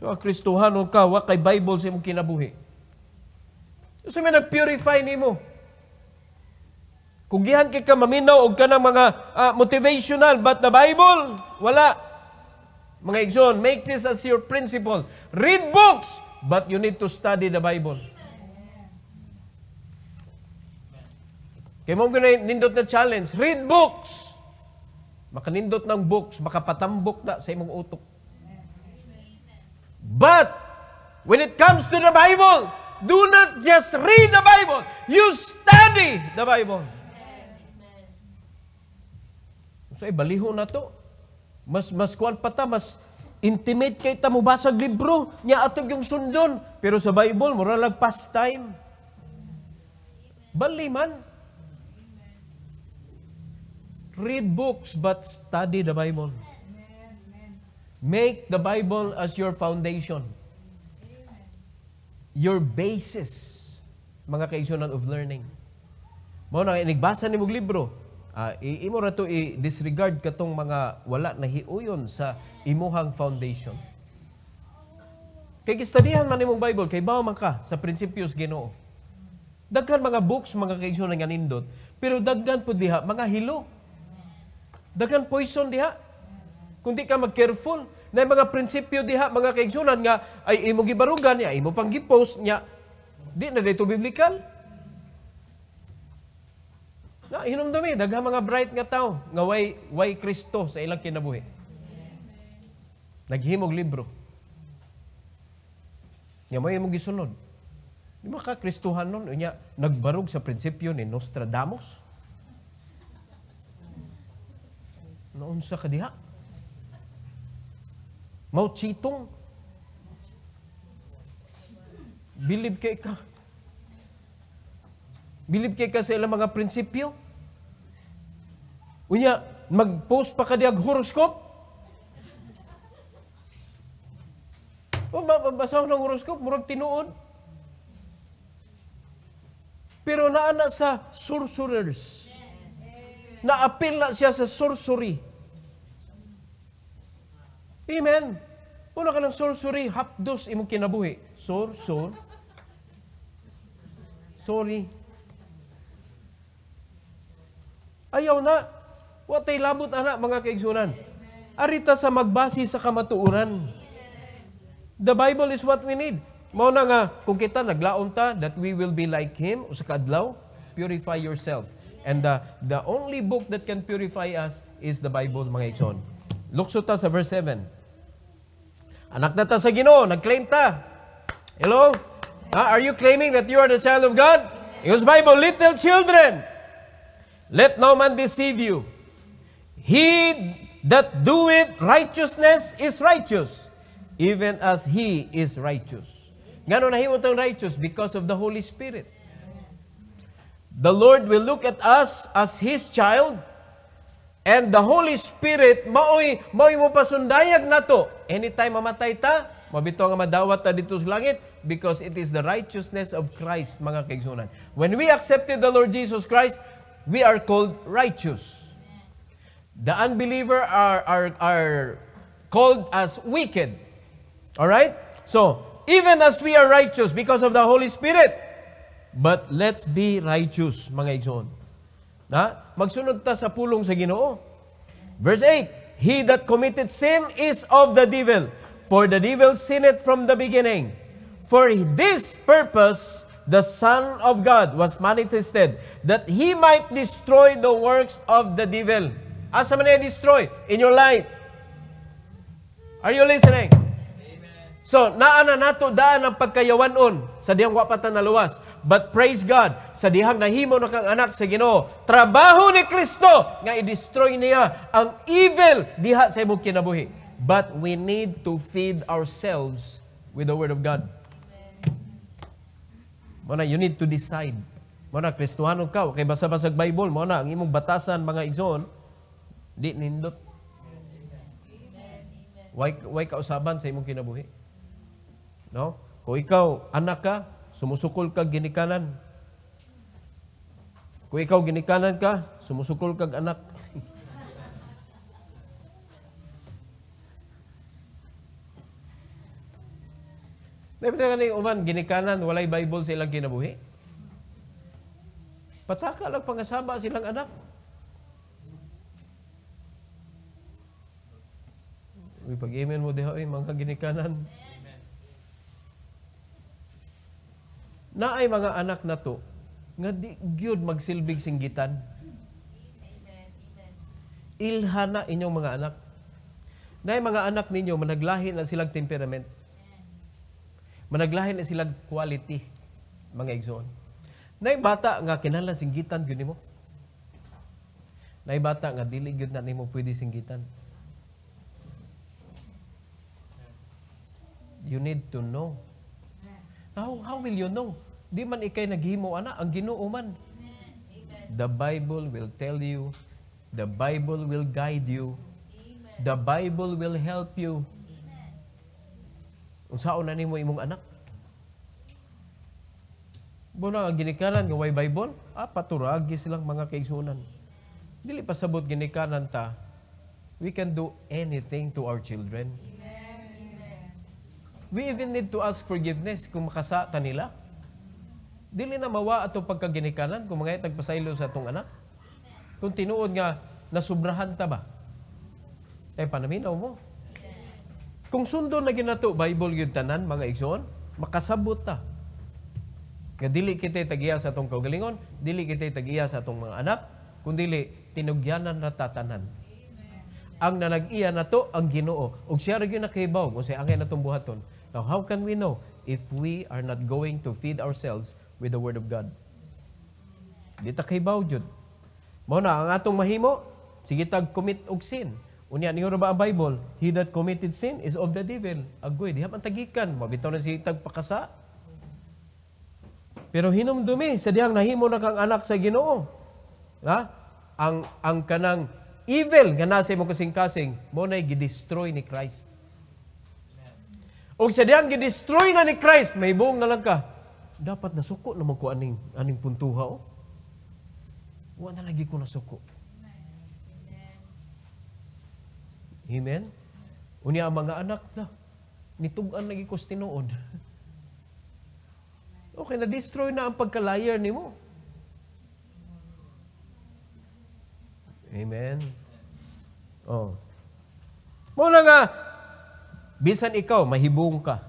So, ang Kristohanon ka, wa kay Bible sa imong kinabuhi. So, may nag-purify ni mo. Kung gihan kay ka maminaw ka kanang mga uh, motivational, but the Bible, wala. Mga igsoon, make this as your principle. Read books, but you need to study the Bible. Kaya mo nindot na challenge, read books. Makanindot ng books, makapatambok na sa imong utok. But when it comes to the Bible, do not just read the Bible, you study the Bible. So ay baliho na to. Mas mas kuan pa ta, mas intimate kay ta mo basag libro nya atog yung sundon. Pero sa Bible mura lang past time. Bali man. Read books but study the Bible. Make the Bible as your foundation. Your basis, mga kaisunan of learning. Mao na inigbasa ni mong libro, uh, imo ra to i-disregard katong mga wala na hiuyon sa imuhang foundation. Kay gistadihan man imong Bible, kay bawo man ka sa prinsipyos Ginoo. Daghan mga books, mga kaigsoon nga nindot, pero daghan po diha mga hilo. Daghan poison diha kundi ka mag-careful na mga prinsipyo diha mga kaigsunan nga ay imo gibarugan niya imo pang gipost niya di na dito biblical na hinumdumi dagha mga bright nga tao nga way way Kristo sa ilang kinabuhi naghimog libro nga may imo gisunod di maka Kristuhan nun unya nagbarog sa prinsipyo ni Nostradamus noon sa kadiha Mao Zedong. Bilib kay ka. Bilib kay ka sa ilang mga prinsipyo. Unya, mag-post pa ka di horoscope. O, ba ko ng horoscope, murag tinuod. Pero naana sa sorcerers. Naapil na siya sa sorcery. Amen. Una ka ng sorcery, hapdos imong kinabuhi. Sor, sor. Sorry. Ayaw na. Watay labot ana mga kaigsunan. Arita sa magbasi sa kamatuuran. The Bible is what we need. Mao na nga kung kita naglaon ta that we will be like him usa ka adlaw, purify yourself. And the the only book that can purify us is the Bible mga igsoon. Lukso ta sa verse 7. Anak na ta sa Ginoo, nag-claim ta. Hello? Ha? Ah, are you claiming that you are the child of God? In Use Bible, little children, let no man deceive you. He that doeth righteousness is righteous, even as he is righteous. Ngano nahimot ang righteous? Because of the Holy Spirit. The Lord will look at us as His child And the Holy Spirit, maoy, maoy mo pasundayag na to. Anytime mamatay ta, mabito nga madawat ta dito sa langit because it is the righteousness of Christ, mga kaigsunan. When we accepted the Lord Jesus Christ, we are called righteous. The unbeliever are, are, are called as wicked. Alright? So, even as we are righteous because of the Holy Spirit, but let's be righteous, mga igsoon. Ha? Magsunod ta sa pulong sa Ginoo. Verse 8, He that committed sin is of the devil, for the devil sinned from the beginning. For this purpose the Son of God was manifested, that He might destroy the works of the devil. Asa man destroy in your life? Are you listening? Amen. So, naa na nato daan ang pagkayawanon sa diyang wapatan na luwas. But praise God, sa dihang nahimo na kang anak sa Ginoo, trabaho ni Kristo nga i-destroy niya ang evil diha sa imong kinabuhi. But we need to feed ourselves with the word of God. Muna, you need to decide. Muna, Kristuhanon ka. Kay basa-basag Bible, muna, ang imong batasan, mga igsoon, di nindot. Why, why ka usaban sa imong kinabuhi? No? Kung ikaw, anak ka, sumusukol kag ginikanan. Kung ikaw ginikanan ka, sumusukol kag anak. Dapat ka ni uman, ginikanan, walay Bible silang kinabuhi. Pataka lang pangasaba silang anak. Ipag-amen mo diha, mga ginikanan. Amen. na ay mga anak na to, nga di gyud magsilbig singgitan. Ilha na inyong mga anak. Na mga anak ninyo, managlahi na silang temperament. Managlahi na silang quality, mga igsoon. Nay bata nga kinahanglan singgitan gyud nimo. Nay bata nga dili gyud na nimo pwede singgitan. You need to know How, how will you know? Di man ikay naghimo ana ang Ginoo man. The Bible will tell you. The Bible will guide you. Amen. The Bible will help you. Unsaon na nimo imong anak? Muna ang ginikanan nga way Bible, ah, paturagi silang mga kaigsunan. Dili pasabot ginikanan ta, we can do anything to our children. Amen. We even need to ask forgiveness kung makasa ta nila. Dili na mawa atong pagkaginikanan kung mga tagpasaylo sa atong anak. Kung tinuod nga nasubrahan ta ba? Eh panaminaw mo. Kung sundo na ginato Bible gyud tanan mga igsoon, makasabot ta. Nga dili kita tagiya sa atong kaugalingon, dili kita tagiya sa atong mga anak, kung dili, tinugyanan na tatanan ang nanag-iya na to ang ginoo. O siya rin yung nakibaw, kung siya angin natong buhaton, Now, how can we know if we are not going to feed ourselves with the Word of God? Di ta kay bawjud. Mao na ang atong mahimo, sige tag commit og sin. Unya ninyo ba ang Bible, he that committed sin is of the devil. Agoy, di man tagikan, mabitaw na si tagpakasa. Pero hinumdumi sa diyang nahimo na kang anak sa Ginoo. Ha? Ang ang kanang evil nga nasa mo kasing-kasing mo na gidestroy ni Christ. O sa diyang gidestroy na ni Christ, may buong na lang ka. Dapat nasuko naman ko aning, aning puntuha. Oh. Wa na lagi ko nasuko. Amen? Unya ang mga anak na, nitugan lagi ko tinuod. Okay, na-destroy na ang pagkalayer ni mo. Amen? Oh. Muna nga, Bisan ikaw, mahibong ka.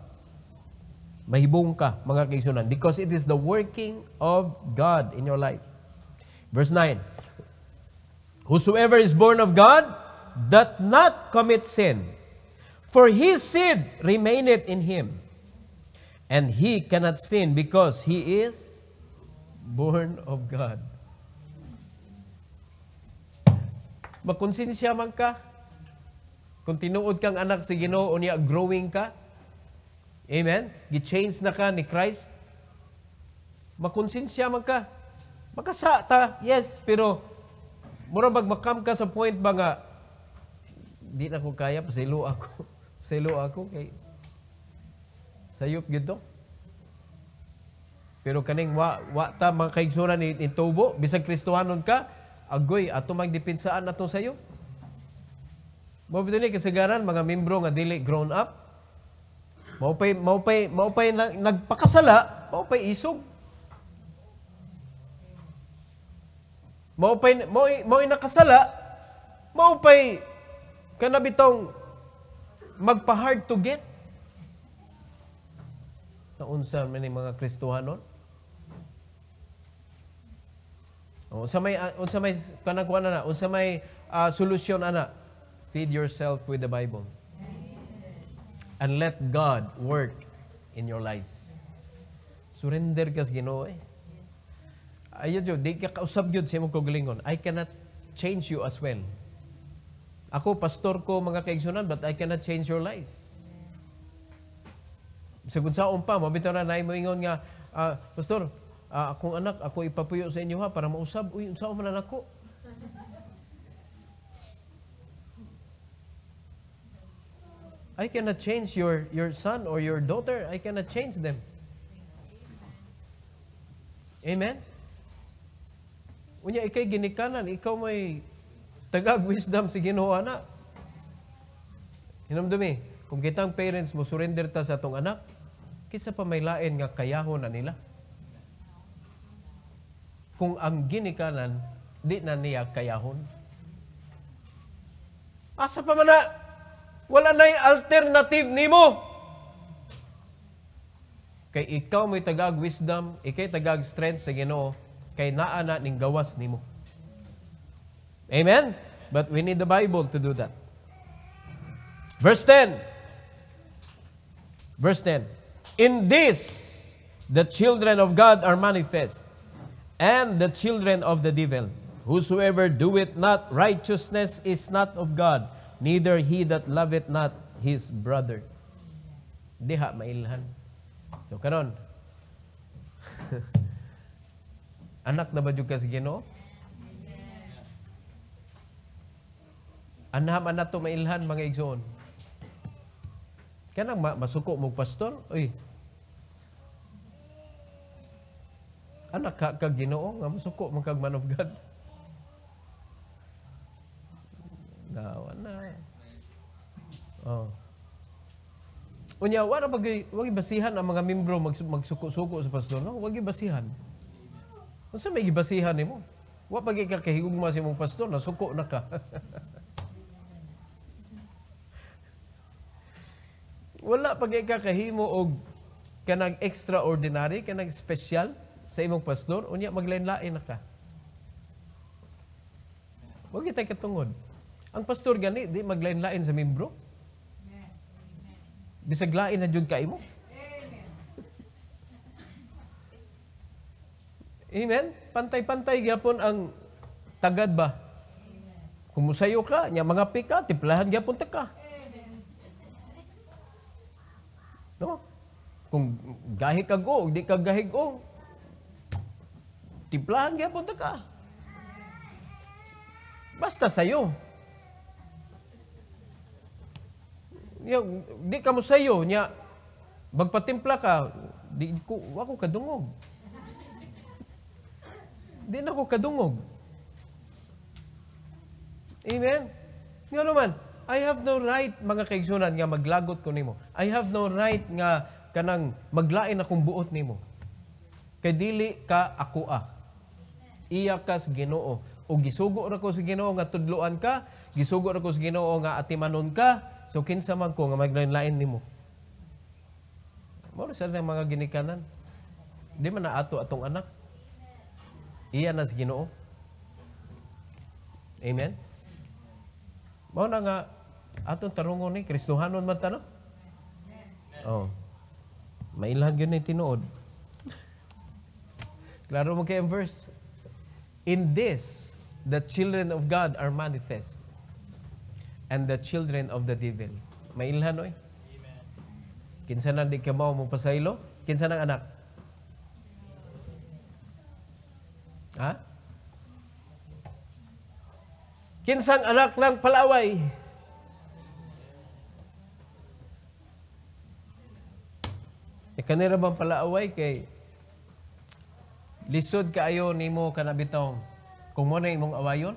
Mahibong ka, mga kaisunan. Because it is the working of God in your life. Verse 9. Whosoever is born of God doth not commit sin, for his seed remaineth in him. And he cannot sin because he is born of God. Magkonsensya man ka, kung tinuod kang anak si Ginoo unya growing ka. Amen. Gi-change na ka ni Christ. Makonsensya man ka. Makasa ta, yes, pero mura bag makam ka sa point ba nga di na ko kaya pasilo ako. pasilo ako kay sayop gyud Pero kaning wa, wa ta man kaigsunan ni, ni tubo, bisag Kristohanon ka, agoy, ato magdipensaan ato sayo. Mao bitaw ni kasigaran mga membro nga dili grown up. Mao pay mao pay mao pay nagpakasala, mao pay isog. Mao pay mao mao nakasala, mao pay kana bitong magpa hard to get. unsa man ni mga Kristohanon? Unsa may unsa may kanang na, unsa may uh, solusyon ana? Feed yourself with the Bible. And let God work in your life. Surrender ka sa Ginoo eh. Ayo jo, di ka kausab jud sa imong kagalingon. I cannot change you as well. Ako pastor ko mga kaigsunan but I cannot change your life. Segud sa umpa, mabitaw na nay moingon nga, uh, pastor, uh, akong anak ako ipapuyo sa inyo ha para mausab uy unsa na ako. I cannot change your, your son or your daughter. I cannot change them. Amen? Unya, ikay ginikanan, ikaw may tagag wisdom si Ginoo na. Hinumdumi, kung kitang parents mo surrender ta sa atong anak, kisa pa may lain nga kayahon na nila. Kung ang ginikanan, di na niya kayahon. Asa pa man na wala na'y alternative nimo. Kay ikaw may tagag wisdom, ikay tagag strength sa Ginoo, kay naa na ning gawas nimo. Amen? But we need the Bible to do that. Verse 10. Verse 10. In this, the children of God are manifest, and the children of the devil. Whosoever doeth not righteousness is not of God, Neither he that loveth not his brother. Diha mailhan. So karon. Anak na ba jud ka sa Ginoo? man nato mailhan mga igsoon. Kanang masuko mo pastor? Uy. Anak ka ka Ginoo nga masuko man kag man of God. Gawa na. Oh. Unya, wala pag wag basihan ang mga membro mag, magsuko-suko sa pastor, no? Wag basihan. Unsa may gibasihan nimo? Wa pag ka kahigugma sa imong pastor, na suko na ka. wala pag ka kahimo og kanang extraordinary, kanang special sa imong pastor, unya maglain-lain na ka. Wag kita katungod. Ang pastor gani, di maglain-lain sa membro. Bisag lain na jud kay mo. Amen? Pantay-pantay gyapon ang tagad ba? Kumusayo ka, nya mga pika, tiplahan gyapon ta ka. No? Kung gahi ka go, di ka gahi go, tiplahan gyapon ta ka. Basta sayo. Yung, di ka mo sayo, niya, bagpatimpla ka, di ko, ako kadungog. di na ko kadungog. Amen? Nga naman, I have no right, mga kaigsunan, nga maglagot ko nimo. I have no right nga kanang maglain akong buot nimo. Kay dili ka ako ah. Iya kas Ginoo. O gisugo ra ko sa Ginoo nga tudloan ka, gisugo ra ko sa Ginoo nga atimanon ka, So kinsa man ko nga maglain-lain nimo. Mao sa mga ginikanan. Di man na ato atong anak. Iya nas Ginoo. Amen. Mao na nga atong tarungon ni Kristohanon man tano. Oh. Mailhan gyud ni tinuod. Klaro mo kay verse. In this the children of God are manifest and the children of the devil. Mailhan oy. Amen. Kinsa na di ka mao mo pasaylo? Kinsa nang anak? Ha? Kinsang anak lang palaway? E kanira bang palaway kay lisod ka ayo nimo kanabitaw kung mo na imong awayon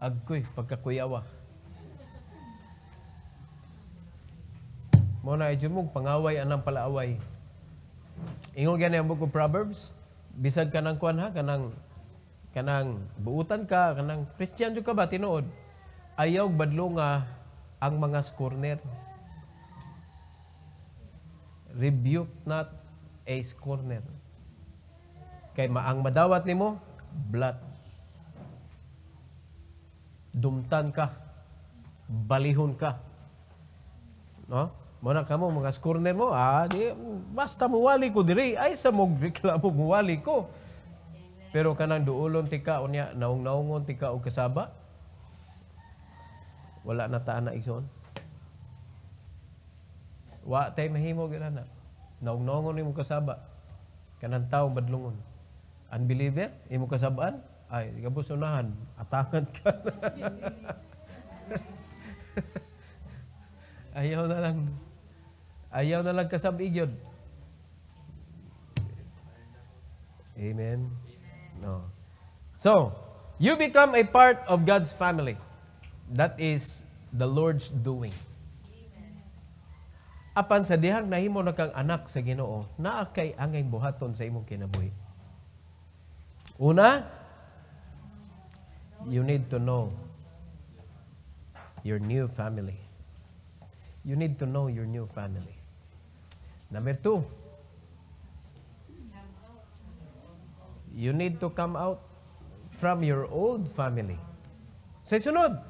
agkoy pagkakuyawa Mo na mong pangaway anang palaaway. Ingon gani ang book of Proverbs, bisag kanang kuan ha, kanang kanang buutan ka, kanang Christian jud ka ba tinuod? Ayaw badlo nga ang mga scorner. Rebuke not a scorner. Kay maang madawat nimo, blood. Dumtan ka. Balihon ka. No? mo na kamo mga scorner mo ah di, basta muwali ko diri ay sa mo reklamo muwali ko pero kanang duolon tika unya naung naungon tika og kasaba wala na taan na igsoon wa tay mahimo gyud na naong-naongon nimo kasaba kanang tawo badlungon unbeliever imo kasabaan ay gabos atangan ka ayaw na lang Ayaw na lang kasabig yun. Amen? No. So, you become a part of God's family. That is the Lord's doing. Apan sa dihang nahimo na kang anak sa Ginoo, naa kay angay buhaton sa imong kinabuhi. Una, you need to know your new family. You need to know your new family. Number two, you need to come out from your old family. Sa sunod,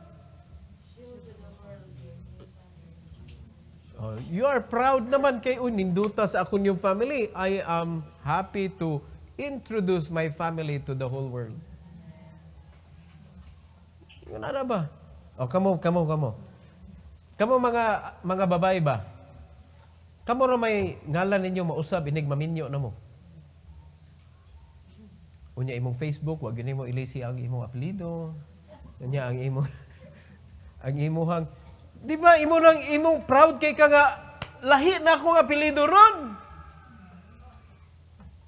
Oh, you are proud naman kay Uninduta sa akong yung family. I am happy to introduce my family to the whole world. Yun na ba? O, oh, kamo, kamo, kamo. Kamo mga, mga babae ba? Kamo ra may ngalan ninyo mausab inig maminyo mo. Unya imong Facebook, wag yun mo ilisi ang imong apelyido. Unya ang imong ang imong Di ba imo nang imong proud kay ka nga lahi na nga apelyido ron?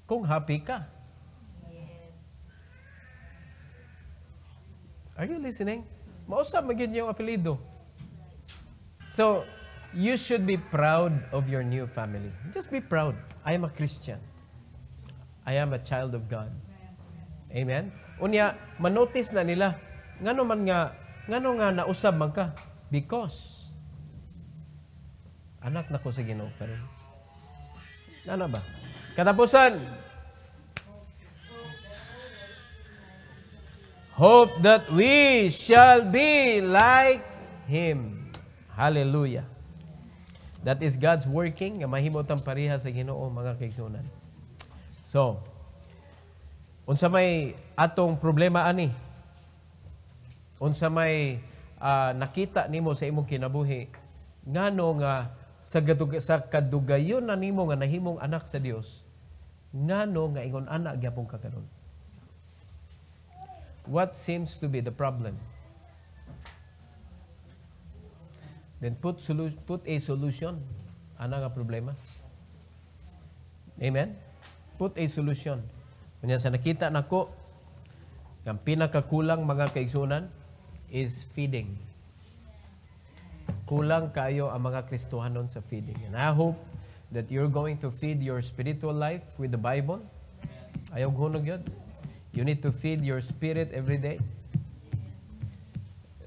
Kung happy ka. Are you listening? Mausap magiging yung apelyido. So, you should be proud of your new family. Just be proud. I am a Christian. I am a child of God. Amen? Unya, manotice na nila, ngano man nga, ngano nga nausab magka? Because, anak na ko sa ginoo pero, ano ba? Katapusan, hope that we shall be like Him. Hallelujah. That is God's working nga mahimot ang pareha sa Ginoo mga kaigsoonan. So, unsa may atong problema ani? Unsa may uh, nakita nimo sa imong kinabuhi ngano nga sa, kadug- sa kadugayon na nimo nga nahimong anak sa Dios ngano nga ingon ana gyapon ka karon? What seems to be the problem? Then put, solu- put a solution. Ano nga problema? Amen? Put a solution. Kanya sa nakita nako, ang pinakakulang mga kaigsunan is feeding. Kulang kayo ang mga Kristohanon sa feeding. And I hope that you're going to feed your spiritual life with the Bible. Ayaw hunog yun. You need to feed your spirit every day.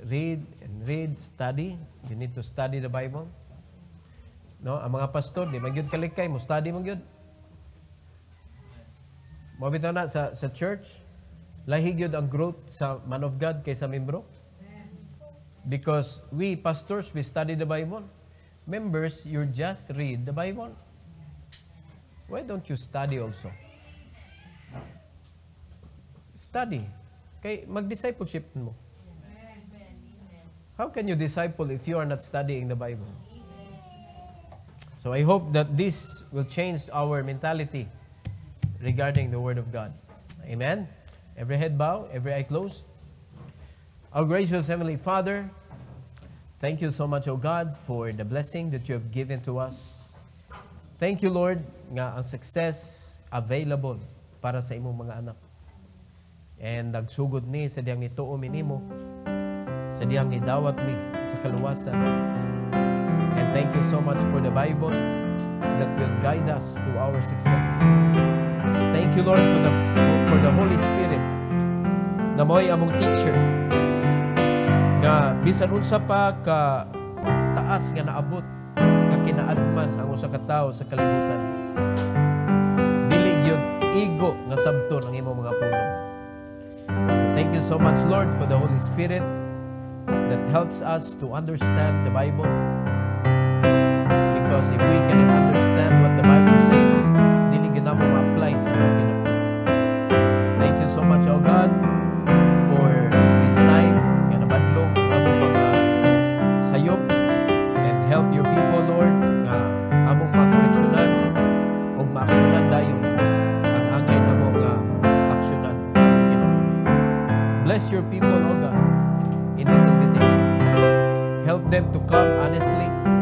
Read and read, study, You need to study the Bible. No, ang mga pastor, di magyud kalikay, mo study mo gyud. Mo na sa sa church, lahi gyud ang growth sa man of God kaysa membro. Because we pastors, we study the Bible. Members, you just read the Bible. Why don't you study also? Study. Kay mag-discipleship mo. How can you disciple if you are not studying the Bible? So I hope that this will change our mentality regarding the Word of God. Amen. Every head bow, every eye closed. Our gracious Heavenly Father, thank you so much, O God, for the blessing that you have given to us. Thank you, Lord, nga ang success available para sa imong mga anak. And nagsugod ni sa diyang nituo minimo. mo sa diyang gidawat mi sa kaluwasan. And thank you so much for the Bible that will guide us to our success. Thank you, Lord, for the, for the Holy Spirit na mo'y among teacher na bisan unsa pa ka taas nga naabot nga kinaadman ang usa ka tawo sa kalibutan dili gyud igo nga sabton ang imong mga puno so thank you so much lord for the holy spirit that helps us to understand the Bible. Because if we cannot understand what the Bible says, we ginamo ma-apply sa Thank you so much, O God. them to come honestly